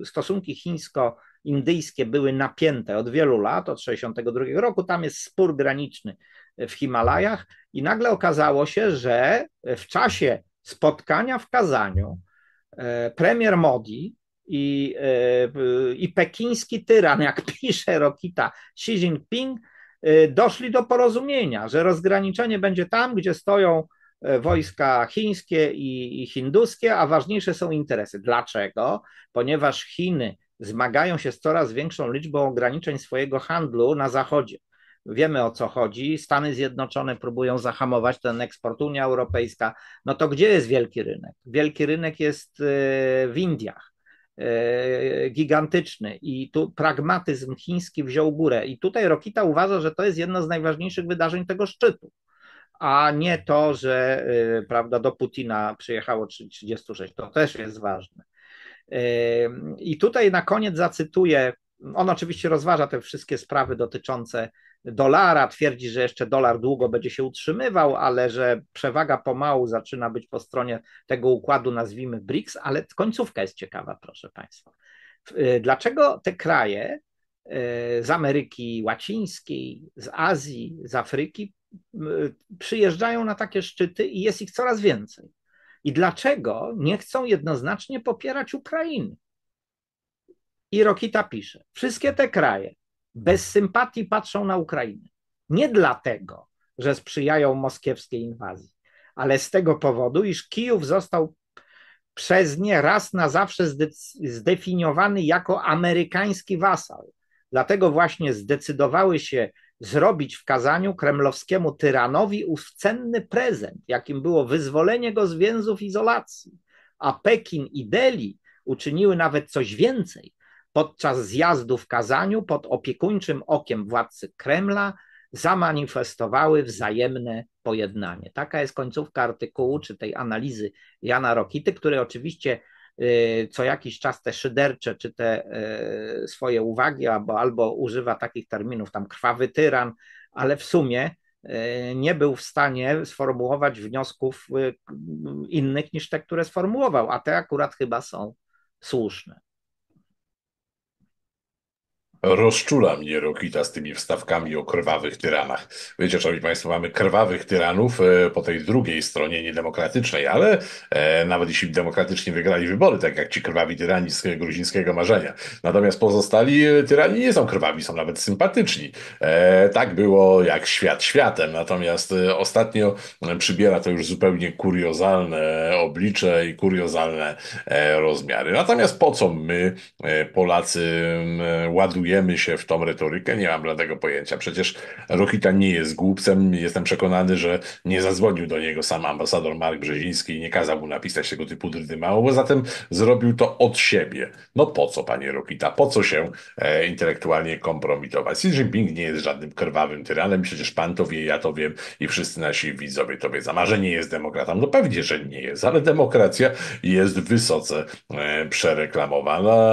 stosunki chińsko-indyjskie były napięte od wielu lat, od 1962 roku. Tam jest spór graniczny w Himalajach i nagle okazało się, że w czasie spotkania w Kazaniu e, premier Modi i, i pekiński tyran, jak pisze Rokita Xi Jinping, Y, doszli do porozumienia, że rozgraniczenie będzie tam, gdzie stoją e, wojska chińskie i hinduskie, a ważniejsze są interesy. Dlaczego? Ponieważ Chiny zmagają się z coraz większą liczbą ograniczeń swojego handlu na Zachodzie. Wiemy o co chodzi. Stany Zjednoczone próbują zahamować ten eksport, Unia Europejska. No to gdzie jest wielki rynek? Wielki rynek jest e, w Indiach. E, gigantyczny i tu pragmatyzm chiński wziął górę. I tutaj Rokita uważa, że to jest jedno z najważniejszych wydarzeń tego szczytu, a nie to, że e, prawda, do Putina przyjechało 36. To też jest ważne. E, I tutaj na koniec zacytuję, on oczywiście rozważa te wszystkie sprawy dotyczące dolara. Twierdzi, że jeszcze dolar długo będzie się utrzymywał, ale że przewaga pomału zaczyna być po stronie tego układu, nazwijmy BRICS, ale końcówka jest ciekawa, proszę Państwa. Y, dlaczego te kraje y, z Ameryki Łacińskiej, z Azji, z Afryki y, przyjeżdżają na takie szczyty i jest ich coraz więcej? I dlaczego nie chcą jednoznacznie popierać Ukrainy? I Rokita pisze: Wszystkie te kraje bez sympatii patrzą na Ukrainę. Nie dlatego, że sprzyjają moskiewskiej inwazji, ale z tego powodu, iż Kijów został przez nie raz na zawsze zdefiniowany jako amerykański wasal. Dlatego właśnie zdecydowały się zrobić w kazaniu kremlowskiemu tyranowi cenny prezent, jakim było wyzwolenie go z więzów izolacji. A Pekin i Delhi uczyniły nawet coś więcej podczas zjazdu w Kazaniu pod opiekuńczym okiem władcy Kremla zamanifestowały wzajemne pojednanie. Taka jest końcówka artykułu czy tej analizy Jana Rokity, który oczywiście y, co jakiś czas te szydercze czy te y, swoje uwagi albo, albo używa takich terminów tam krwawy tyran, ale w sumie y, nie był w stanie sformułować wniosków innych niż te, które sformułował, a te akurat chyba są słuszne. Rozczula mnie Rokita z tymi wstawkami o krwawych tyranach. Wiecie, szanowni państwo, mamy krwawych tyranów e, po tej drugiej stronie niedemokratycznej, ale e, nawet jeśli demokratycznie wygrali wybory, tak jak ci krwawi tyrani z gruzińskiego marzenia. Natomiast pozostali e, tyrani nie są krwawi, są nawet sympatyczni. tak było jak świat światem, natomiast ostatnio przybiera to już zupełnie kuriozalne oblicze i kuriozalne rozmiary. Natomiast po co my, Polacy, ładujemy wpatrujemy się w tą retorykę, nie mam bladego pojęcia. Przecież Rokita nie jest głupcem. Jestem przekonany, że nie zadzwonił do niego sam ambasador Mark Brzeziński i nie kazał mu napisać tego typu bo zatem zrobił to od siebie. No po co, panie Rokita, po co się e, intelektualnie kompromitować? Xi Jinping nie jest żadnym krwawym tyranem, przecież pan to wie, ja to wiem i wszyscy nasi widzowie to wiedzą. A że nie jest demokratą? No pewnie, że nie jest, ale demokracja jest wysoce e, przereklamowana.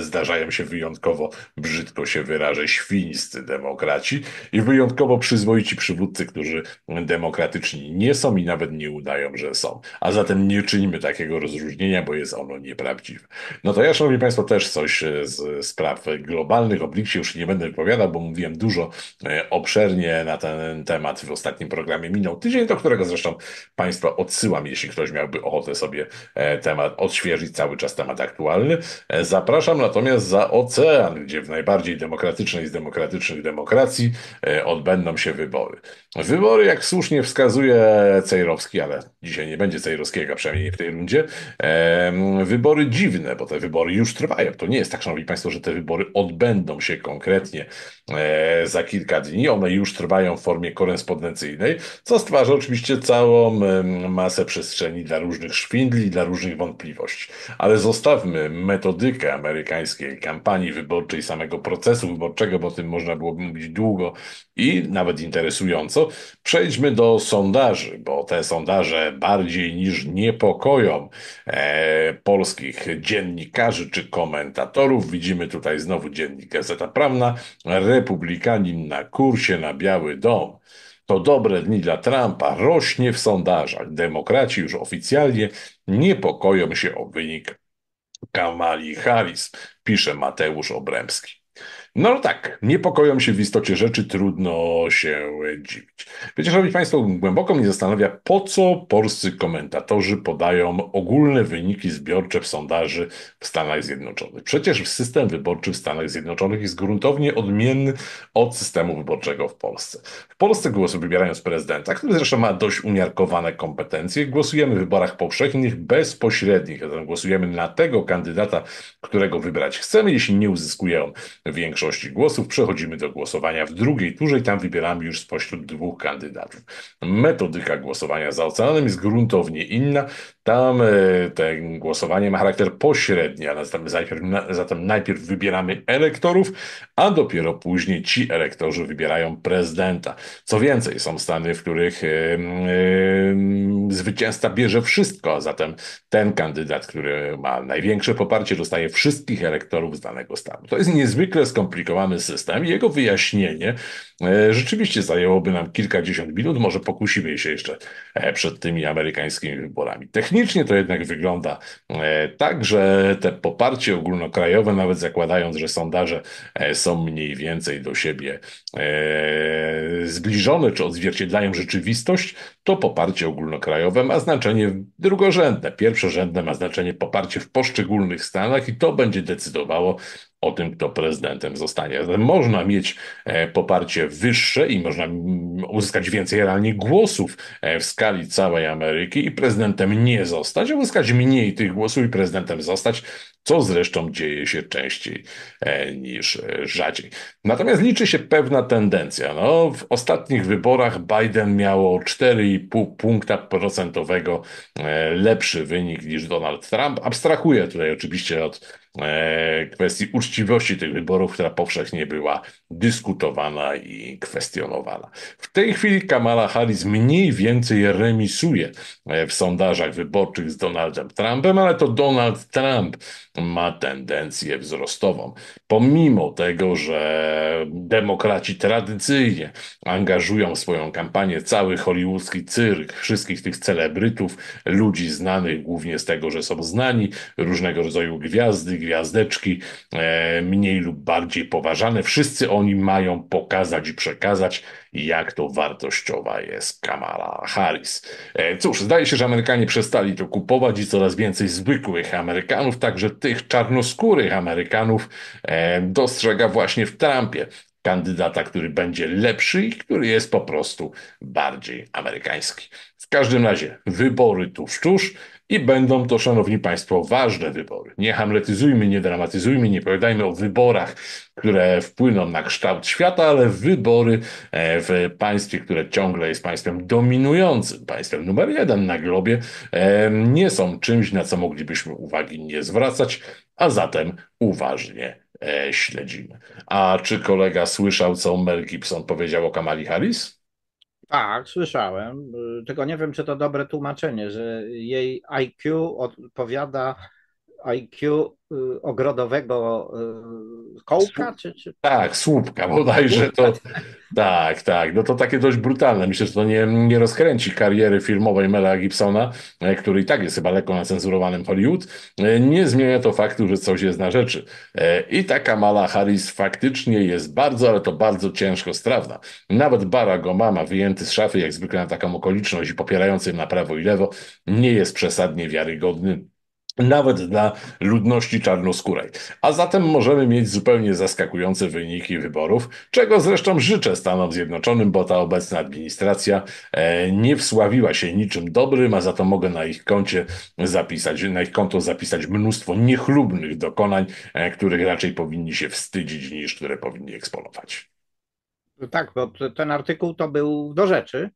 Zdarzają się wyjątkowo brzydko się wyrażę, świńscy demokraci i wyjątkowo przyzwoici przywódcy, którzy demokratyczni nie są i nawet nie udają, że są. A zatem nie czynimy takiego rozróżnienia, bo jest ono nieprawdziwe. No to ja, szanowni państwo, też coś e, z spraw globalnych. O Blixie już nie będę wypowiadał, bo mówiłem dużo e, obszernie na ten temat w ostatnim programie. Minął tydzień, do którego zresztą państwa odsyłam, jeśli ktoś miałby ochotę sobie e, temat odświeżyć, cały czas temat aktualny. Zapraszam natomiast za ocean, gdzie w najbardziej demokratycznej z demokratycznych demokracji e, odbędą się wybory. Wybory, jak słusznie wskazuje Cejrowski, ale dzisiaj nie będzie Cejrowskiego, przynajmniej w tej rundzie, e, wybory dziwne, bo te wybory już trwają. To nie jest tak, szanowni państwo, że te wybory odbędą się konkretnie e, za kilka dni. One już trwają w formie korespondencyjnej, co stwarza oczywiście całą masę przestrzeni dla różnych szwindli, dla różnych wątpliwości. Ale zostawmy metodykę amerykańskiej kampanii wyborczej samego samego procesu wyborczego, bo o tym można byłoby mówić długo i nawet interesująco. Przejdźmy do sondaży, bo te sondaże bardziej niż niepokoją e, polskich dziennikarzy czy komentatorów. Widzimy tutaj znowu dziennik Gazeta Prawna, Republikanin na kursie na Biały Dom. To dobre dni dla Trumpa rośnie w sondażach. Demokraci już oficjalnie niepokoją się o wynik Kamali Harris, pisze Mateusz Obremski. No tak, niepokoją się w istocie rzeczy, trudno się dziwić. Wiecie, szanowni państwo, głęboko mnie zastanawia, po co polscy komentatorzy podają ogólne wyniki zbiorcze w sondaży w Stanach Zjednoczonych. Przecież system wyborczy w Stanach Zjednoczonych jest gruntownie odmienny od systemu wyborczego w Polsce. W Polsce głosy wybierając prezydenta, który zresztą ma dość umiarkowane kompetencje, głosujemy w wyborach powszechnych bezpośrednich. Głosujemy na tego kandydata, którego wybrać chcemy, jeśli nie uzyskuje on większości większości głosów przechodzimy do głosowania w drugiej turze i tam wybieramy już spośród dwóch kandydatów. Metodyka głosowania za oceanem jest gruntownie inna, tam te głosowanie ma charakter pośredni, a zatem najpierw, zatem najpierw wybieramy elektorów, a dopiero później ci elektorzy wybierają prezydenta. Co więcej, są stany, w których yy, yy, zwycięzca bierze wszystko, a zatem ten kandydat, który ma największe poparcie, dostaje wszystkich elektorów z danego stanu. To jest niezwykle skomplikowany system i jego wyjaśnienie yy, rzeczywiście zajęłoby nam kilkadziesiąt minut, może pokusimy się jeszcze e, przed tymi amerykańskimi wyborami. Technicznie Technicznie to jednak wygląda e, tak, że te poparcie ogólnokrajowe, nawet zakładając, że sondaże e, są mniej więcej do siebie e, zbliżone czy odzwierciedlają rzeczywistość, to poparcie ogólnokrajowe ma znaczenie drugorzędne. Pierwszorzędne ma znaczenie poparcie w poszczególnych stanach i to będzie decydowało, o tym, kto prezydentem zostanie. można mieć e, poparcie wyższe i można mm, uzyskać więcej realnie głosów e, w skali całej Ameryki i prezydentem nie zostać, uzyskać mniej tych głosów i prezydentem zostać, co zresztą dzieje się częściej e, niż rzadziej. Natomiast liczy się pewna tendencja. No, w ostatnich wyborach Biden miało 4,5 punkta procentowego lepszy wynik niż Donald Trump. Abstrahuję tutaj oczywiście od E, kwestii uczciwości tych wyborów, która powszechnie była dyskutowana i kwestionowana. W tej chwili Kamala Harris mniej więcej remisuje e, w sondażach wyborczych z Donaldem Trumpem, ale to Donald Trump ma tendencję wzrostową. Pomimo tego, że demokraci tradycyjnie angażują w swoją kampanię cały hollywoodzki cyrk, wszystkich tych celebrytów, ludzi znanych głównie z tego, że są znani, różnego rodzaju gwiazdy, gwiazdeczki, e, mniej lub bardziej poważane, wszyscy oni mają pokazać i przekazać, jak to wartościowa jest Kamala Harris. E, cóż, zdaje się, że Amerykanie przestali to kupować i coraz więcej zwykłych Amerykanów, także tych czarnoskórych Amerykanów e, dostrzega właśnie w Trumpie. Kandydata, który będzie lepszy i który jest po prostu bardziej amerykański. W każdym razie wybory tuż, tuż. I będą to, szanowni państwo, ważne wybory. Nie hamletyzujmy, nie dramatyzujmy, nie powiadajmy o wyborach, które wpłyną na kształt świata, ale wybory e, w państwie, które ciągle jest państwem dominującym, państwem numer jeden na globie, e, nie są czymś, na co moglibyśmy uwagi nie zwracać, a zatem uważnie e, śledzimy. A czy kolega słyszał, co Mel Gibson powiedział o Kamali Harris? Tak, słyszałem. Y, tylko nie wiem, czy to dobre tłumaczenie, że jej IQ odpowiada IQ y, ogrodowego y, kołka? czy, czy... Tak, słupka bodajże. To, tak, tak. No to takie dość brutalne. Myślę, że to nie, nie rozkręci kariery filmowej Mela Gibsona, e, który i tak jest chyba lekko cenzurowanym Hollywood. E, nie zmienia to faktu, że coś jest na rzeczy. E, I taka mala Harris faktycznie jest bardzo, ale to bardzo ciężko strawna. Nawet Barack Obama, wyjęty z szafy jak zwykle na taką okoliczność i popierający na prawo i lewo, nie jest przesadnie wiarygodny nawet dla ludności czarnoskórej. A zatem możemy mieć zupełnie zaskakujące wyniki wyborów, czego zresztą życzę Stanom Zjednoczonym, bo ta obecna administracja e, nie wsławiła się niczym dobrym, a za to mogę na ich koncie zapisać, na ich konto zapisać mnóstwo niechlubnych dokonań, e, których raczej powinni się wstydzić niż które powinni eksponować. Tak, bo ten artykuł to był do rzeczy.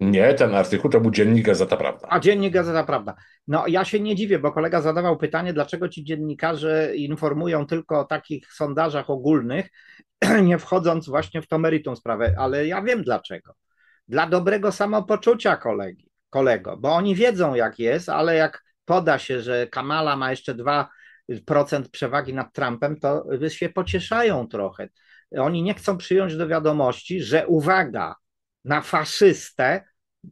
Nie, ten artykuł to był dziennik Gazeta Prawda. A dziennik Gazeta Prawda. No ja się nie dziwię, bo kolega zadawał pytanie, dlaczego ci dziennikarze informują tylko o takich sondażach ogólnych, nie wchodząc właśnie w to meritum sprawę. ale ja wiem dlaczego. Dla dobrego samopoczucia kolegi, kolego, bo oni wiedzą jak jest, ale jak poda się, że Kamala ma jeszcze 2% przewagi nad Trumpem, to się pocieszają trochę. Oni nie chcą przyjąć do wiadomości, że uwaga na faszystę,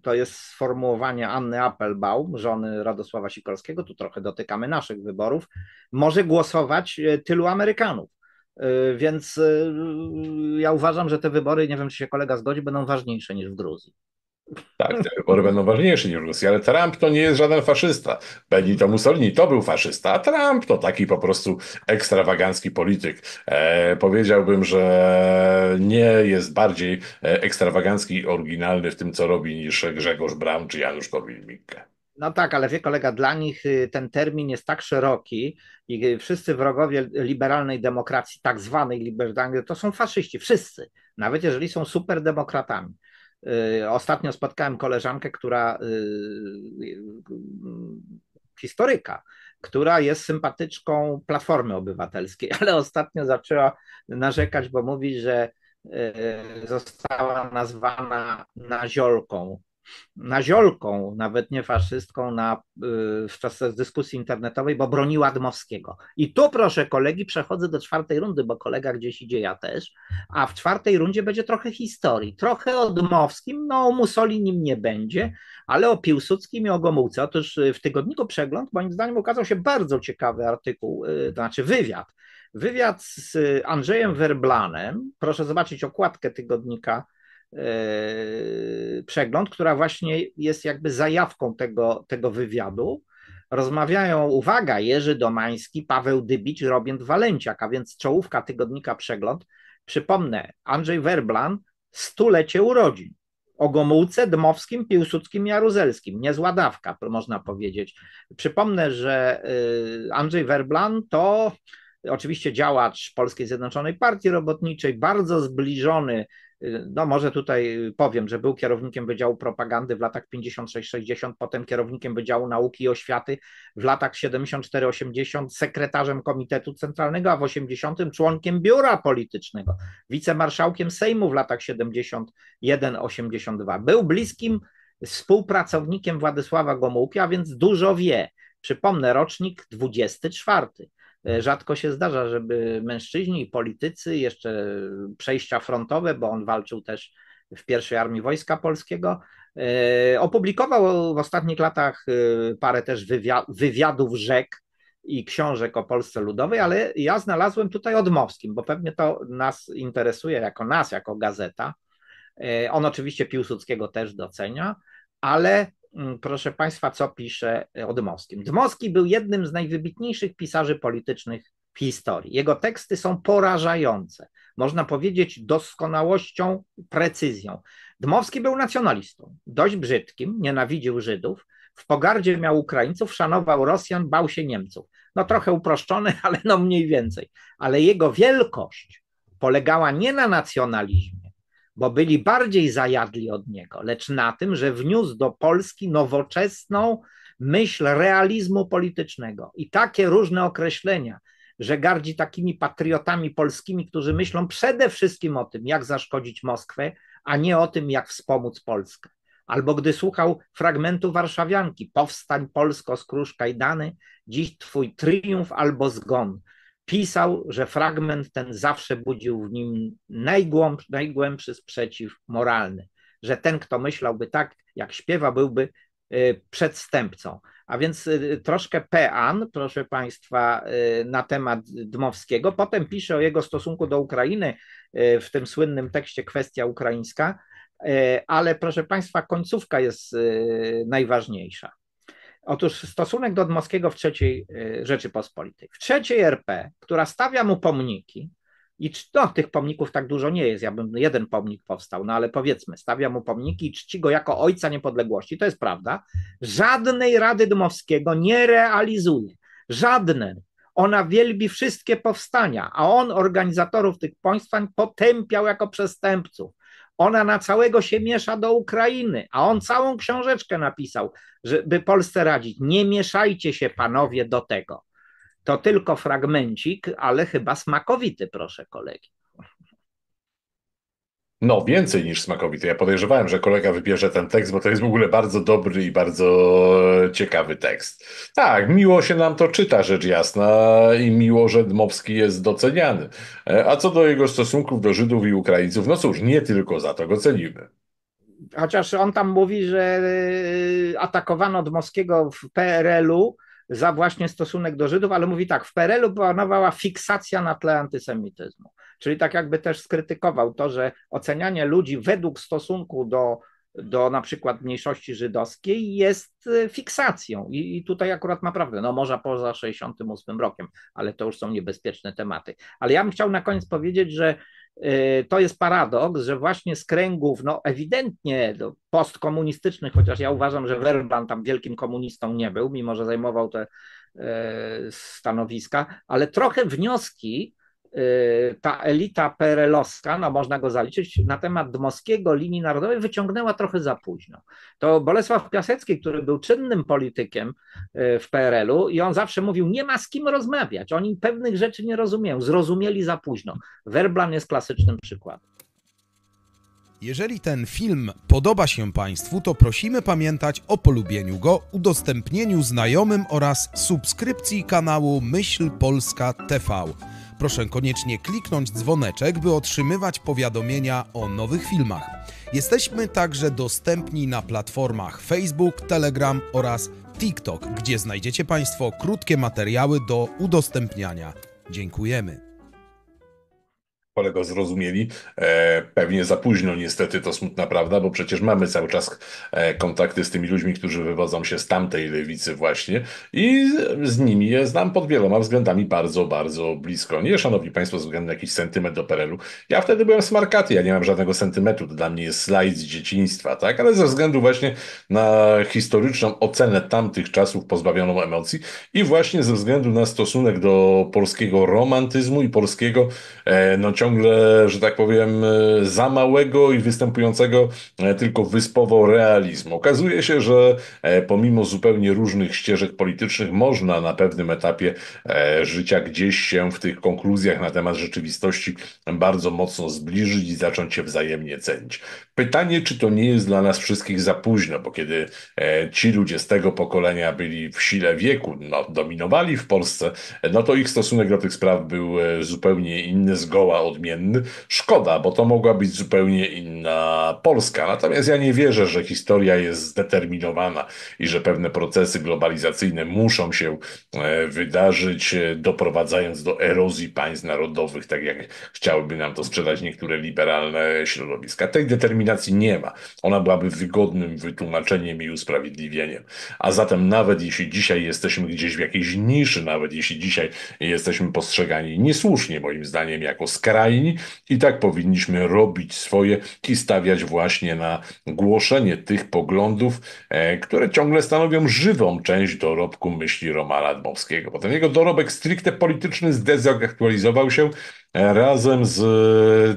to jest sformułowanie Anny Appelbaum, żony Radosława Sikorskiego, tu trochę dotykamy naszych wyborów, może głosować e, tylu Amerykanów. E, więc e, ja uważam, że te wybory, nie wiem czy się kolega zgodzi, będą ważniejsze niż w Gruzji. Tak, te wybory będą ważniejsze niż Rosja, ale Trump to nie jest żaden faszysta. Benito Mussolini to był faszysta, a Trump to taki po prostu ekstrawagancki polityk. E, powiedziałbym, że nie jest bardziej e, ekstrawagancki i oryginalny w tym, co robi, niż Grzegorz Braun czy Janusz Korwin-Mikke. No tak, ale wie kolega, dla nich y, ten termin jest tak szeroki i y, wszyscy wrogowie liberalnej demokracji, tak zwanej liberalnej, to są faszyści, wszyscy, nawet jeżeli są superdemokratami. Y, ostatnio spotkałem koleżankę, która y, y, historyka, która jest sympatyczką Platformy Obywatelskiej, ale ostatnio zaczęła narzekać, bo mówi, że została nazwana naziolką na ziolką, nawet nie faszystką na, y, w czasie dyskusji internetowej, bo broniła Dmowskiego. I tu proszę kolegi, przechodzę do czwartej rundy, bo kolega gdzieś idzie, ja też, a w czwartej rundzie będzie trochę historii, trochę o Dmowskim, no o Mussolinim nie będzie, ale o Piłsudskim i o Gomułce. Otóż y, w tygodniku Przegląd moim zdaniem ukazał się bardzo ciekawy artykuł, to y, znaczy wywiad, wywiad z Andrzejem Werblanem, proszę zobaczyć okładkę tygodnika Yy, przegląd, która właśnie jest jakby zajawką tego, tego wywiadu. Rozmawiają, uwaga, Jerzy Domański, Paweł Dybić, Robient Walenciak, a więc czołówka tygodnika Przegląd. Przypomnę, Andrzej Werblan, stulecie urodzin. O Gomułce, Dmowskim, Piłsudskim, Jaruzelskim. Niezła dawka, można powiedzieć. Przypomnę, że yy, Andrzej Werblan to oczywiście działacz Polskiej Zjednoczonej Partii Robotniczej, bardzo zbliżony no może tutaj y, powiem, że był kierownikiem Wydziału Propagandy w latach 56-60, potem kierownikiem Wydziału Nauki i Oświaty w latach 74-80, sekretarzem Komitetu Centralnego, a w 80 członkiem Biura Politycznego, wicemarszałkiem Sejmu w latach 71-82. Był bliskim współpracownikiem Władysława Gomułki, a więc dużo wie. Przypomnę, rocznik 24. E, rzadko się zdarza, żeby mężczyźni, i politycy, jeszcze przejścia frontowe, bo on walczył też w pierwszej armii Wojska Polskiego. E, opublikował w ostatnich latach e, parę też wywiadów rzek i książek o Polsce Ludowej, ale ja znalazłem tutaj Odmowskim, bo pewnie to nas interesuje jako nas, jako gazeta. On oczywiście Piłsudskiego też docenia, ale Mm, proszę Państwa, co pisze e, o Dmowskim. Dmowski był jednym z najwybitniejszych pisarzy politycznych w historii. Jego teksty są porażające, można powiedzieć doskonałością, precyzją. Dmowski był nacjonalistą, dość brzydkim, nienawidził Żydów, w pogardzie miał Ukraińców, szanował Rosjan, bał się Niemców. No trochę uproszczone, ale no mniej więcej. Ale jego wielkość polegała nie na nacjonalizmie, bo byli bardziej zajadli od niego, lecz na tym, że wniósł do Polski nowoczesną myśl realizmu politycznego. I takie różne określenia, że gardzi takimi patriotami polskimi, którzy myślą przede wszystkim o tym, jak zaszkodzić Moskwę, a nie o tym, jak wspomóc Polskę. Albo gdy słuchał fragmentu Warszawianki, powstań Polsko, i Dany, dziś twój triumf albo zgon pisał, że fragment ten zawsze budził w nim najgłębszy, najgłębszy sprzeciw moralny, że ten, kto myślałby tak, jak śpiewa, byłby y, przedstępcą. A więc y, y, troszkę pean, proszę Państwa, na temat Dmowskiego. Potem pisze o jego stosunku do Ukrainy w tym słynnym tekście Kwestia Ukraińska, ale proszę Państwa, końcówka jest najważniejsza. Otóż stosunek do Dmowskiego w III y, Rzeczypospolitej. W III RP, która stawia mu pomniki, i no, tych pomników tak dużo nie jest, ja bym no, jeden pomnik powstał, no ale powiedzmy, stawia mu pomniki i czci go jako ojca niepodległości, to jest prawda. Żadnej Rady Dmowskiego nie realizuje. Żadne. Ona wielbi wszystkie powstania, a on organizatorów tych powstań potępiał jako przestępców. Ona na całego się miesza do Ukrainy, a on całą książeczkę napisał, żeby Polsce radzić. Nie mieszajcie się, panowie, do tego. To tylko fragmencik, ale chyba smakowity, proszę kolegi. No, więcej niż smakowity. Ja podejrzewałem, że kolega wybierze ten tekst, bo to jest w ogóle bardzo dobry i bardzo ciekawy tekst. Tak, miło się nam to czyta, rzecz jasna, i miło, że Dmowski jest doceniany. E, a co do jego stosunków do Żydów i Ukraińców, no cóż, nie tylko za to go cenimy. Chociaż on tam mówi, że y, atakowano Dmowskiego w PRL-u za właśnie stosunek do Żydów, ale mówi tak, w PRL-u panowała fiksacja na tle antysemityzmu. Czyli tak jakby też skrytykował to, że ocenianie ludzi według stosunku do do na przykład mniejszości żydowskiej jest y, fiksacją. I, I, tutaj akurat naprawdę, no może poza 68 rokiem, ale to już są niebezpieczne tematy. Ale ja bym chciał na koniec powiedzieć, że y, to jest paradoks, że właśnie z kręgów, no ewidentnie no, postkomunistycznych, chociaż ja uważam, że Werban tam wielkim komunistą nie był, mimo że zajmował te y, stanowiska, ale trochę wnioski Y, ta elita perelowska, no można go zaliczyć, na temat Dmowskiego linii narodowej wyciągnęła trochę za późno. To Bolesław Piasecki, który był czynnym politykiem y, w PRL-u i on zawsze mówił, nie ma z kim rozmawiać, oni pewnych rzeczy nie rozumieją, zrozumieli za późno. Werblan jest klasycznym przykładem. Jeżeli ten film podoba się Państwu, to prosimy pamiętać o polubieniu go, udostępnieniu znajomym oraz subskrypcji kanału Myśl Polska TV. Proszę koniecznie kliknąć dzwoneczek, by otrzymywać powiadomienia o nowych filmach. Jesteśmy także dostępni na platformach Facebook, Telegram oraz TikTok, gdzie znajdziecie Państwo krótkie materiały do udostępniania. Dziękujemy kolego zrozumieli. E, pewnie za późno niestety to smutna prawda, bo przecież mamy cały czas e, kontakty z tymi ludźmi, którzy wywodzą się z tamtej lewicy właśnie i z nimi je znam pod wieloma względami bardzo, bardzo blisko. Nie, szanowni państwo, względem jakiś sentyment do PRL-u. Ja wtedy byłem smarkaty, ja nie mam żadnego sentymentu, to dla mnie jest slajd z dzieciństwa, tak? Ale ze względu właśnie na historyczną ocenę tamtych czasów pozbawioną emocji i właśnie ze względu na stosunek do polskiego romantyzmu i polskiego, e, no ciągle ciągle, że tak powiem, e, za małego i występującego e, tylko wyspowo realizmu. Okazuje się, że e, pomimo zupełnie różnych ścieżek politycznych można na pewnym etapie życia gdzieś się w tych konkluzjach na temat rzeczywistości bardzo mocno zbliżyć i zacząć się wzajemnie cenić. Pytanie, czy to nie jest dla nas wszystkich za późno, bo kiedy ci ludzie z tego pokolenia byli w sile wieku, no, dominowali w Polsce, no to ich stosunek do tych spraw był zupełnie inny, zgoła od odmienny. Szkoda, bo to mogła być zupełnie inna Polska. Natomiast ja nie wierzę, że historia jest zdeterminowana i że pewne procesy globalizacyjne muszą się e, wydarzyć, e, doprowadzając do erozji państw narodowych, tak jak chciałyby nam to sprzedać niektóre liberalne środowiska. Tej determinacji nie ma. Ona byłaby wygodnym wytłumaczeniem i usprawiedliwieniem. A zatem nawet jeśli dzisiaj jesteśmy gdzieś w jakiejś niszy, nawet jeśli dzisiaj jesteśmy postrzegani niesłusznie, moim zdaniem, jako skrajni, zwyczajni i tak powinniśmy robić swoje i stawiać właśnie na głoszenie tych poglądów, e, które ciągle stanowią żywą część dorobku myśli Romana Dmowskiego. Potem jego dorobek stricte polityczny zdezaktualizował się razem z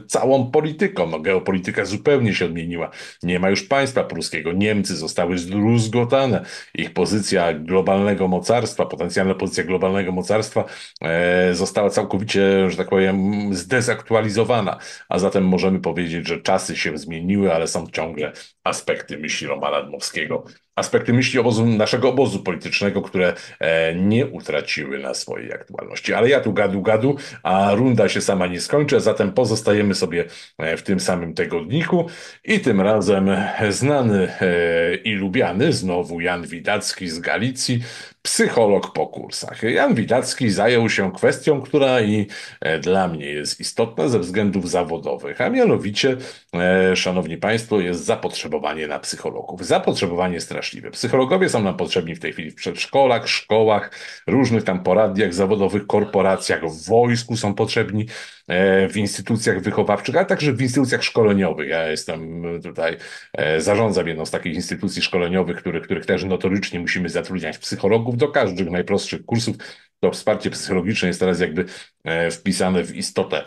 e, całą polityką. No, geopolityka zupełnie się odmieniła. Nie ma już państwa pruskiego. Niemcy zostały zdruzgotane. Ich pozycja globalnego mocarstwa, potencjalna pozycja globalnego mocarstwa e, została całkowicie, że tak powiem, zdezaktualizowana. A zatem możemy powiedzieć, że czasy się zmieniły, ale są ciągle aspekty myśli Romana Dmowskiego, aspekty myśli obozu, naszego obozu politycznego, które e, nie utraciły na swojej aktualności. Ale ja tu gadu gadu, a runda się sama nie skończę, zatem pozostajemy sobie e, w tym samym tygodniku i tym razem e, znany e, i lubiany znowu Jan Widacki z Galicji psycholog po kursach. Jan Widacki zajął się kwestią, która i e, dla mnie jest istotna ze względów zawodowych, a mianowicie, e, szanowni państwo, jest zapotrzebowanie na psychologów. Zapotrzebowanie straszliwe. Psychologowie są nam potrzebni w tej chwili w przedszkolach, szkołach, różnych tam poradniach zawodowych, korporacjach, w wojsku są potrzebni. E, w instytucjach wychowawczych, ale także w instytucjach szkoleniowych. Ja jestem tutaj, e, zarządzam jedną z takich instytucji szkoleniowych, których, których też notorycznie musimy zatrudniać psychologów do każdych najprostszych kursów. To wsparcie psychologiczne jest teraz jakby e, wpisane w istotę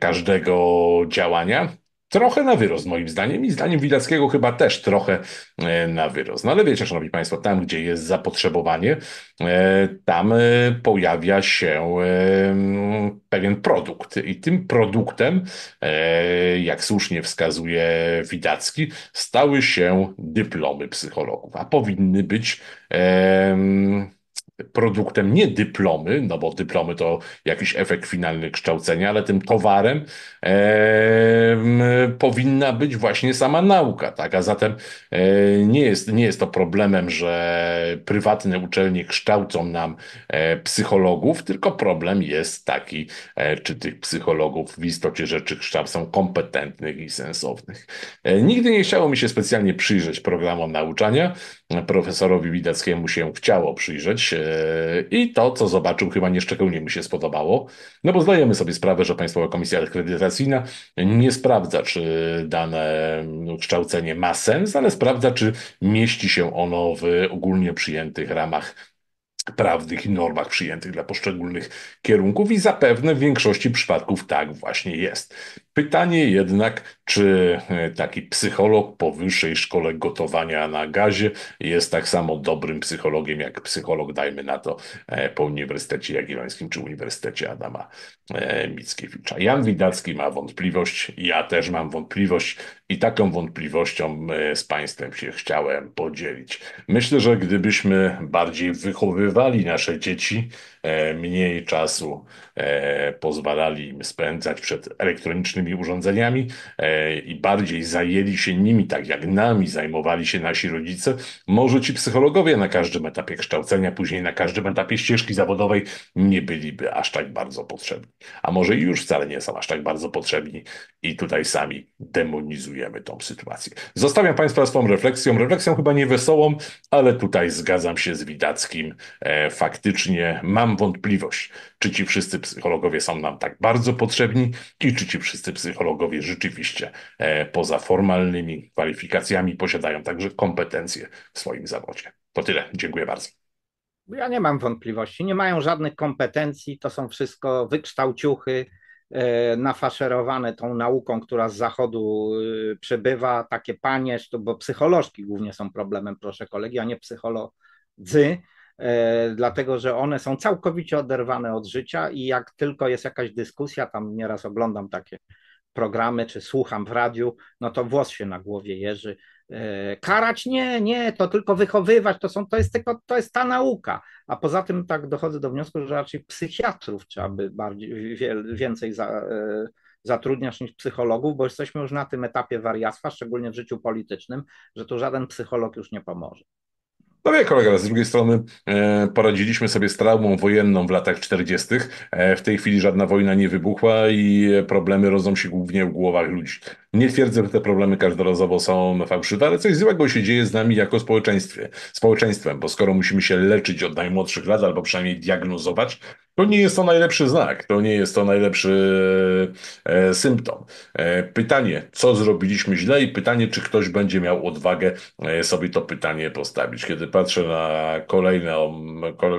każdego działania trochę na wyrost moim zdaniem i zdaniem Widackiego chyba też trochę e, na wyrost. No ale wiecie, szanowni państwo, tam gdzie jest zapotrzebowanie, e, tam e, pojawia się pewien produkt i tym produktem, jak słusznie wskazuje Widacki, stały się dyplomy psychologów, a powinny być produktem nie dyplomy, no bo dyplomy to jakiś efekt finalny kształcenia, ale tym towarem e, powinna być właśnie sama nauka, tak? A zatem e, nie, jest, nie jest to problemem, że prywatne uczelnie kształcą nam e, psychologów, tylko problem jest taki, e, czy tych psychologów w istocie rzeczy kształcą kompetentnych i sensownych. E, nigdy nie chciało mi się specjalnie przyjrzeć programom nauczania, profesorowi Wideckiemu się chciało przyjrzeć e, i to, co zobaczył, chyba nieszczególnie mu się spodobało, no bo zdajemy sobie sprawę, że Państwowa Komisja Akredytacyjna nie sprawdza, czy dane kształcenie ma sens, ale sprawdza, czy mieści się ono w ogólnie przyjętych ramach prawnych i normach przyjętych dla poszczególnych kierunków i zapewne w większości przypadków tak właśnie jest. Pytanie jednak, czy e, taki psycholog po wyższej szkole gotowania na gazie jest tak samo dobrym psychologiem, jak psycholog, dajmy na to, e, po Uniwersytecie Jagiellońskim czy Uniwersytecie Adama e, Mickiewicza. Jan Widacki ma wątpliwość, ja też mam wątpliwość i taką wątpliwością z Państwem się chciałem podzielić. Myślę, że gdybyśmy bardziej wychowywali nasze dzieci, E, mniej czasu e, pozwalali im spędzać przed elektronicznymi urządzeniami e, i bardziej zajęli się nimi, tak jak nami zajmowali się nasi rodzice, może ci psychologowie na każdym etapie kształcenia, później na każdym etapie ścieżki zawodowej nie byliby aż tak bardzo potrzebni. A może i już wcale nie są aż tak bardzo potrzebni i tutaj sami demonizujemy tą sytuację. Zostawiam Państwa z tą refleksją, refleksją chyba niewesołą, ale tutaj zgadzam się z Widackim. faktycznie mam mam wątpliwość, czy ci wszyscy psychologowie są nam tak bardzo potrzebni i czy ci wszyscy psychologowie rzeczywiście e, poza formalnymi kwalifikacjami posiadają także kompetencje w swoim zawodzie. To tyle. Dziękuję bardzo. Ja nie mam wątpliwości. Nie mają żadnych kompetencji. To są wszystko wykształciuchy e, nafaszerowane tą nauką, która z zachodu y, przybywa, takie panie, bo psycholożki głównie są problemem, proszę kolegi, a nie psycholodzy. E, dlatego że one są całkowicie oderwane od życia i jak tylko jest jakaś dyskusja, tam nieraz oglądam takie programy czy słucham w radiu, no to włos się na głowie jeży. E, karać nie, nie, to tylko wychowywać, to, są, to, jest tylko, to jest ta nauka. A poza tym tak dochodzę do wniosku, że raczej psychiatrów trzeba by bardziej, więcej za, e, zatrudniać niż psychologów, bo jesteśmy już na tym etapie wariactwa, szczególnie w życiu politycznym, że tu żaden psycholog już nie pomoże. No wie kolega, z drugiej strony e, poradziliśmy sobie z traumą wojenną w latach 40. E, w tej chwili żadna wojna nie wybuchła i problemy rodzą się głównie w głowach ludzi. Nie twierdzę, że te problemy każdorazowo są fałszywe, ale coś złego się dzieje z nami jako społeczeństwie, społeczeństwem, bo skoro musimy się leczyć od najmłodszych lat, albo przynajmniej diagnozować, to nie jest to najlepszy znak, to nie jest to najlepszy e, symptom. E, pytanie, co zrobiliśmy źle i pytanie, czy ktoś będzie miał odwagę e, sobie to pytanie postawić. Kiedy patrzę na kolejne,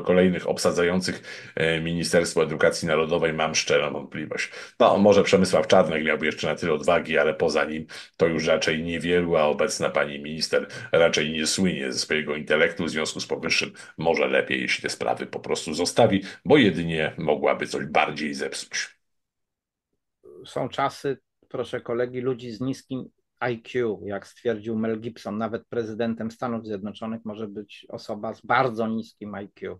kolejnych obsadzających e, Ministerstwo Edukacji Narodowej, mam szczerą wątpliwość. No, może Przemysław Czarnek miałby jeszcze na tyle odwagi, ale poza nim to już raczej niewielu, a obecna pani minister raczej nie słynie ze swojego intelektu, w związku z powyższym może lepiej, jeśli te sprawy po prostu zostawi, bo jedynie mogłaby coś bardziej zepsuć. Są czasy, proszę kolegi, ludzi z niskim IQ, jak stwierdził Mel Gibson, nawet prezydentem Stanów Zjednoczonych może być osoba z bardzo niskim IQ.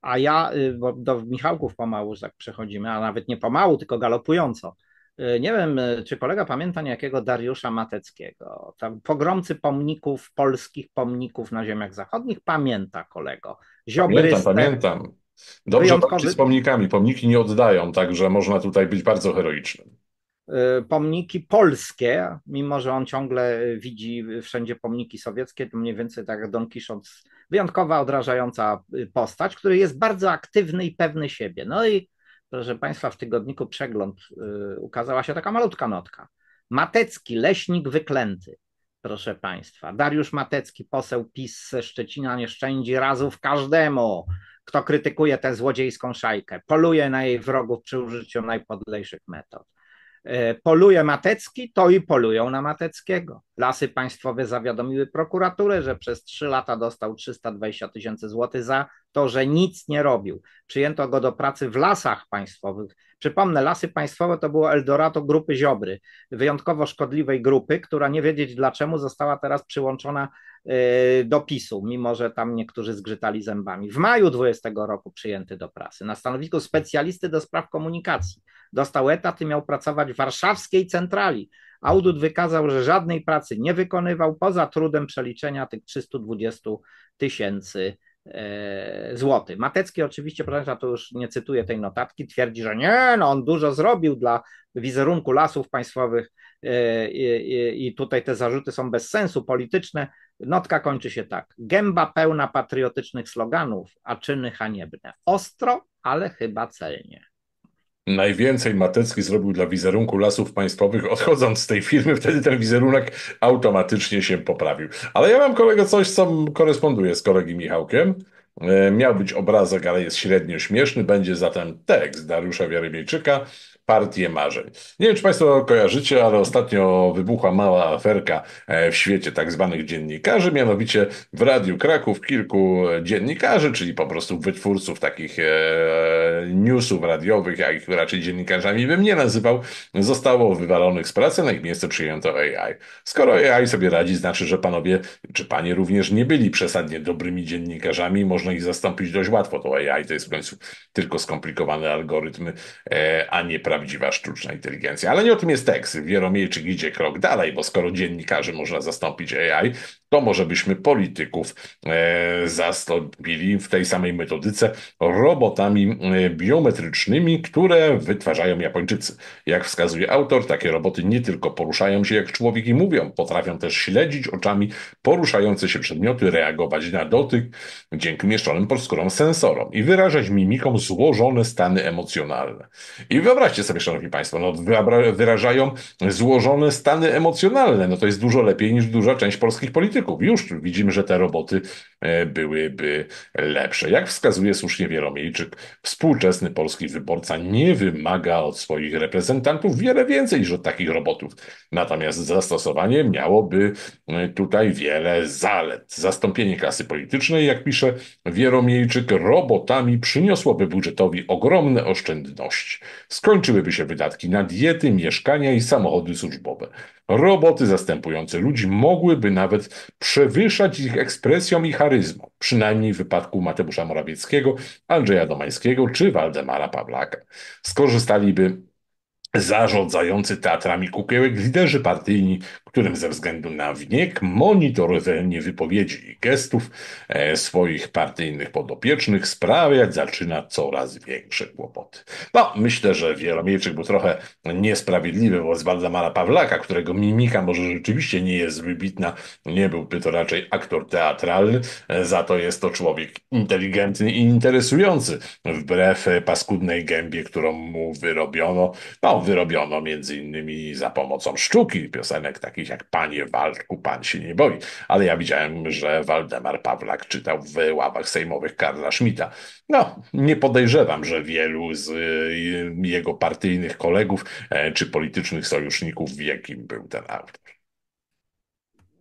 A ja, y, bo do Michałków pomału tak przechodzimy, a nawet nie pomału, tylko galopująco. E, nie wiem, e, czy kolega pamięta jakiego Dariusza Mateckiego, tam pogromcy pomników, polskich pomników na ziemiach zachodnich, pamięta kolego. Ziobrystek, pamiętam, pamiętam. Dobrze wyjątkowy... z pomnikami, pomniki nie oddają, także można tutaj być bardzo heroicznym. E, pomniki polskie, mimo że on ciągle widzi wszędzie pomniki sowieckie, to mniej więcej tak Don Kiszot, wyjątkowa, odrażająca postać, który jest bardzo aktywny i pewny siebie. No i proszę Państwa, w tygodniku Przegląd y, ukazała się taka malutka notka. Matecki, leśnik wyklęty, proszę Państwa. Dariusz Matecki, poseł PiS ze Szczecina, nie szczędzi razów każdemu, kto krytykuje tę złodziejską szajkę. Poluje na jej wrogów przy użyciu najpodlejszych metod. E, poluje Matecki, to i polują na Mateckiego. Lasy Państwowe zawiadomiły prokuraturę, że przez trzy lata dostał 320 tysięcy złotych za to, że nic nie robił. Przyjęto go do pracy w lasach państwowych. Przypomnę, lasy państwowe to było Eldorado grupy Ziobry, wyjątkowo szkodliwej grupy, która nie wiedzieć dlaczego została teraz przyłączona e, do PiSu, mimo że tam niektórzy zgrzytali zębami. W maju 20 roku przyjęty do pracy na stanowisku specjalisty do spraw komunikacji. Dostał etat i miał pracować w warszawskiej centrali. Audyt wykazał, że żadnej pracy nie wykonywał poza trudem przeliczenia tych 320 tysięcy e, złoty. Matecki oczywiście, proszę Państwa, to już nie cytuję tej notatki, twierdzi, że nie, no on dużo zrobił dla wizerunku lasów państwowych e, i, i tutaj te zarzuty są bez sensu, polityczne. Notka kończy się tak. Gęba pełna patriotycznych sloganów, a czyny haniebne. Ostro, ale chyba celnie. Najwięcej Matecki zrobił dla wizerunku lasów państwowych. Odchodząc z tej firmy, wtedy ten wizerunek automatycznie się poprawił. Ale ja mam kolego coś, co koresponduje z kolegi Michałkiem. E, miał być obrazek, ale jest średnio śmieszny. Będzie zatem tekst Dariusza Wierymiejczyka partię marzeń. Nie wiem, czy Państwo kojarzycie, ale ostatnio wybuchła mała aferka e, w świecie tak zwanych dziennikarzy, mianowicie w Radiu Kraków kilku dziennikarzy, czyli po prostu wytwórców takich e, newsów radiowych, ja ich raczej dziennikarzami bym nie nazywał, zostało wywalonych z pracy, na ich miejsce przyjęto AI. Skoro AI sobie radzi, znaczy, że panowie czy panie również nie byli przesadnie dobrymi dziennikarzami, można ich zastąpić dość łatwo. To AI to jest w końcu tylko skomplikowane algorytmy, e, a nie praca prawdziwa sztuczna inteligencja. Ale nie o tym jest tekst. Wieromilczyk idzie krok dalej, bo skoro dziennikarzy można zastąpić AI, to może byśmy polityków e, zastąpili w tej samej metodyce robotami e, biometrycznymi, które wytwarzają Japończycy. Jak wskazuje autor, takie roboty nie tylko poruszają się jak człowiek i mówią, potrafią też śledzić oczami poruszające się przedmioty, reagować na dotyk dzięki mieszczonym podskórom sensorom i wyrażać mimikom złożone stany emocjonalne. I wyobraźcie sobie, szanowni państwo, no, wyrażają złożone stany emocjonalne. No to jest dużo lepiej niż duża część polskich polityków polityków. Już widzimy, że te roboty E, byłyby lepsze. Jak wskazuje słusznie Wielomiejczyk, współczesny polski wyborca nie wymaga od swoich reprezentantów wiele więcej niż od takich robotów. Natomiast zastosowanie miałoby e, tutaj wiele zalet. Zastąpienie klasy politycznej, jak pisze Wielomiejczyk, robotami przyniosłoby budżetowi ogromne oszczędności. Skończyłyby się wydatki na diety, mieszkania i samochody służbowe. Roboty zastępujące ludzi mogłyby nawet przewyższać ich ekspresją i charakterem charyzmą, przynajmniej w wypadku Mateusza Morawieckiego, Andrzeja Domańskiego czy Waldemara Pawlaka. Skorzystaliby zarządzający teatrami kukiełek liderzy partyjni, którym ze względu na wiek, monitorowanie wypowiedzi i gestów e, swoich partyjnych podopiecznych sprawiać zaczyna coraz większe kłopoty. No, myślę, że Wielomiejczyk był trochę niesprawiedliwy wobec Waldemara Pawlaka, którego mimika może rzeczywiście nie jest wybitna, nie byłby to raczej aktor teatralny, e, za to jest to człowiek inteligentny i interesujący, wbrew e, paskudnej gębie, którą mu wyrobiono. No, wyrobiono między innymi za pomocą sztuki, piosenek takich jak Panie Waldku, Pan się nie boi. Ale ja widziałem, że Waldemar Pawlak czytał w ławach sejmowych Karla Schmidta. No, nie podejrzewam, że wielu z y, jego partyjnych kolegów e, czy politycznych sojuszników wie, kim był ten autor.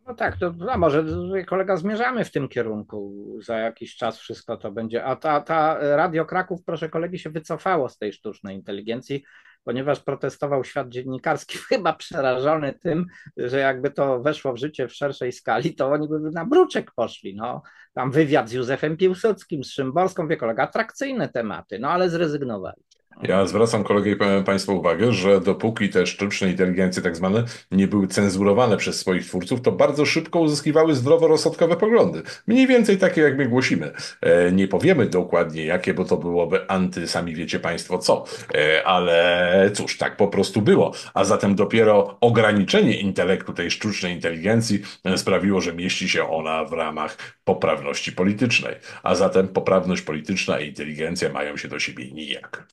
No tak, to a może kolega zmierzamy w tym kierunku. Za jakiś czas wszystko to będzie. A ta, ta Radio Kraków, proszę kolegi, się wycofało z tej sztucznej inteligencji ponieważ protestował świat dziennikarski, chyba przerażony tym, że jakby to weszło w życie w szerszej skali, to oni by na bruczek poszli. No, tam wywiad z Józefem Piłsudskim, z Szymborską, wie kolega, atrakcyjne tematy, no ale zrezygnowali. Ja zwracam kolegę i państwu uwagę, że dopóki te sztuczne inteligencje tak zwane nie były cenzurowane przez swoich twórców, to bardzo szybko uzyskiwały zdroworozsądkowe poglądy. Mniej więcej takie, jak my głosimy. E, nie powiemy dokładnie jakie, bo to byłoby anty, sami wiecie Państwo co. E, ale cóż, tak po prostu było. A zatem dopiero ograniczenie intelektu tej sztucznej inteligencji e, sprawiło, że mieści się ona w ramach poprawności politycznej. A zatem poprawność polityczna i inteligencja mają się do siebie nijak.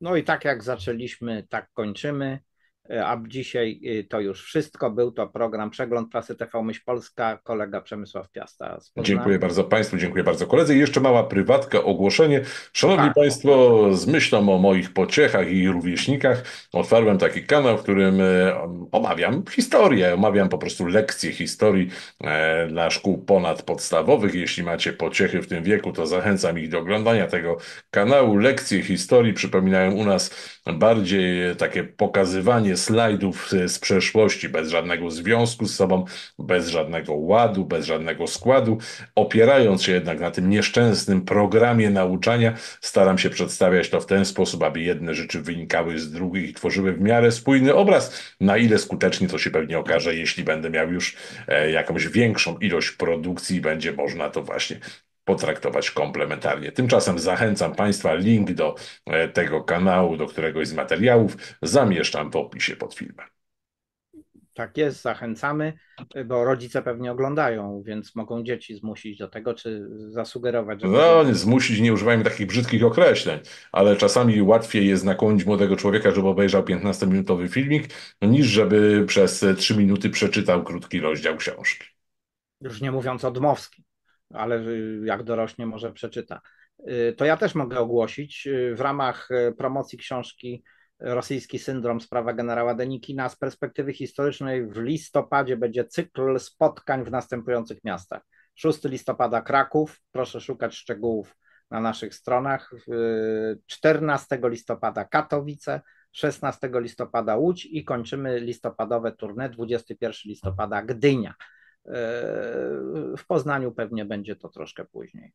No i tak jak zaczęliśmy, tak kończymy. E, a dzisiaj y, to już wszystko. Był to program Przegląd Prasy TV Myśl Polska. Kolega Przemysław Piasta. Dziękuję bardzo Państwu, dziękuję bardzo koledzy. I jeszcze mała prywatka, ogłoszenie. Szanowni tak. Państwo, z myślą o moich pociechach i rówieśnikach otwarłem taki kanał, w którym e, omawiam historię, omawiam po prostu lekcje historii e, dla szkół ponadpodstawowych. Jeśli macie pociechy w tym wieku, to zachęcam ich do oglądania tego kanału. Lekcje historii przypominają u nas bardziej takie pokazywanie slajdów e, z przeszłości, bez żadnego związku z sobą, bez żadnego ładu, bez żadnego składu. Opierając się jednak na tym nieszczęsnym programie nauczania, staram się przedstawiać to w ten sposób, aby jedne rzeczy wynikały z drugich i tworzyły w miarę spójny obraz. Na ile skutecznie to się pewnie okaże, jeśli będę miał już e, jakąś większą ilość produkcji będzie można to właśnie potraktować komplementarnie. Tymczasem zachęcam Państwa, link do e, tego kanału, do któregoś z materiałów zamieszczam w opisie pod filmem. Tak jest, zachęcamy, bo rodzice pewnie oglądają, więc mogą dzieci zmusić do tego, czy zasugerować. Żeby... No, nie, zmusić, nie używajmy takich brzydkich określeń, ale czasami łatwiej jest nakłonić młodego człowieka, żeby obejrzał 15-minutowy filmik, niż żeby przez 3 minuty przeczytał krótki rozdział książki. Już nie mówiąc o Dmowskim ale y, jak dorośnie może przeczyta. Y, to ja też mogę ogłosić y, w ramach promocji książki Rosyjski Syndrom Sprawa generała Denikina z perspektywy historycznej w listopadzie będzie cykl spotkań w następujących miastach. 6 listopada Kraków, proszę szukać szczegółów na naszych stronach. 14 listopada Katowice, 16 listopada Łódź i kończymy listopadowe tournée 21 listopada Gdynia. W Poznaniu pewnie będzie to troszkę później.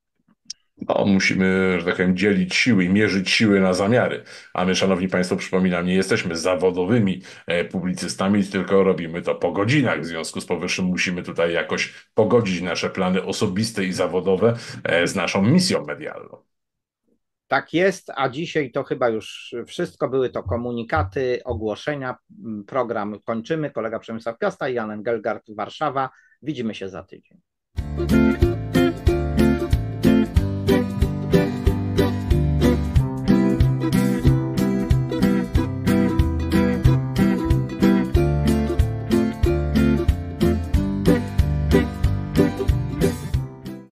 No, musimy, że tak powiem, dzielić siły i mierzyć siły na zamiary. A my, szanowni państwo, przypominam, nie jesteśmy zawodowymi e, publicystami, tylko robimy to po godzinach. W związku z powyższym musimy tutaj jakoś pogodzić nasze plany osobiste i zawodowe e, z naszą misją medialną. Tak jest, a dzisiaj to chyba już wszystko. Były to komunikaty, ogłoszenia. Program kończymy. Kolega Przemysław Piasta Jan Engelgard, Warszawa. Widzimy się za tydzień.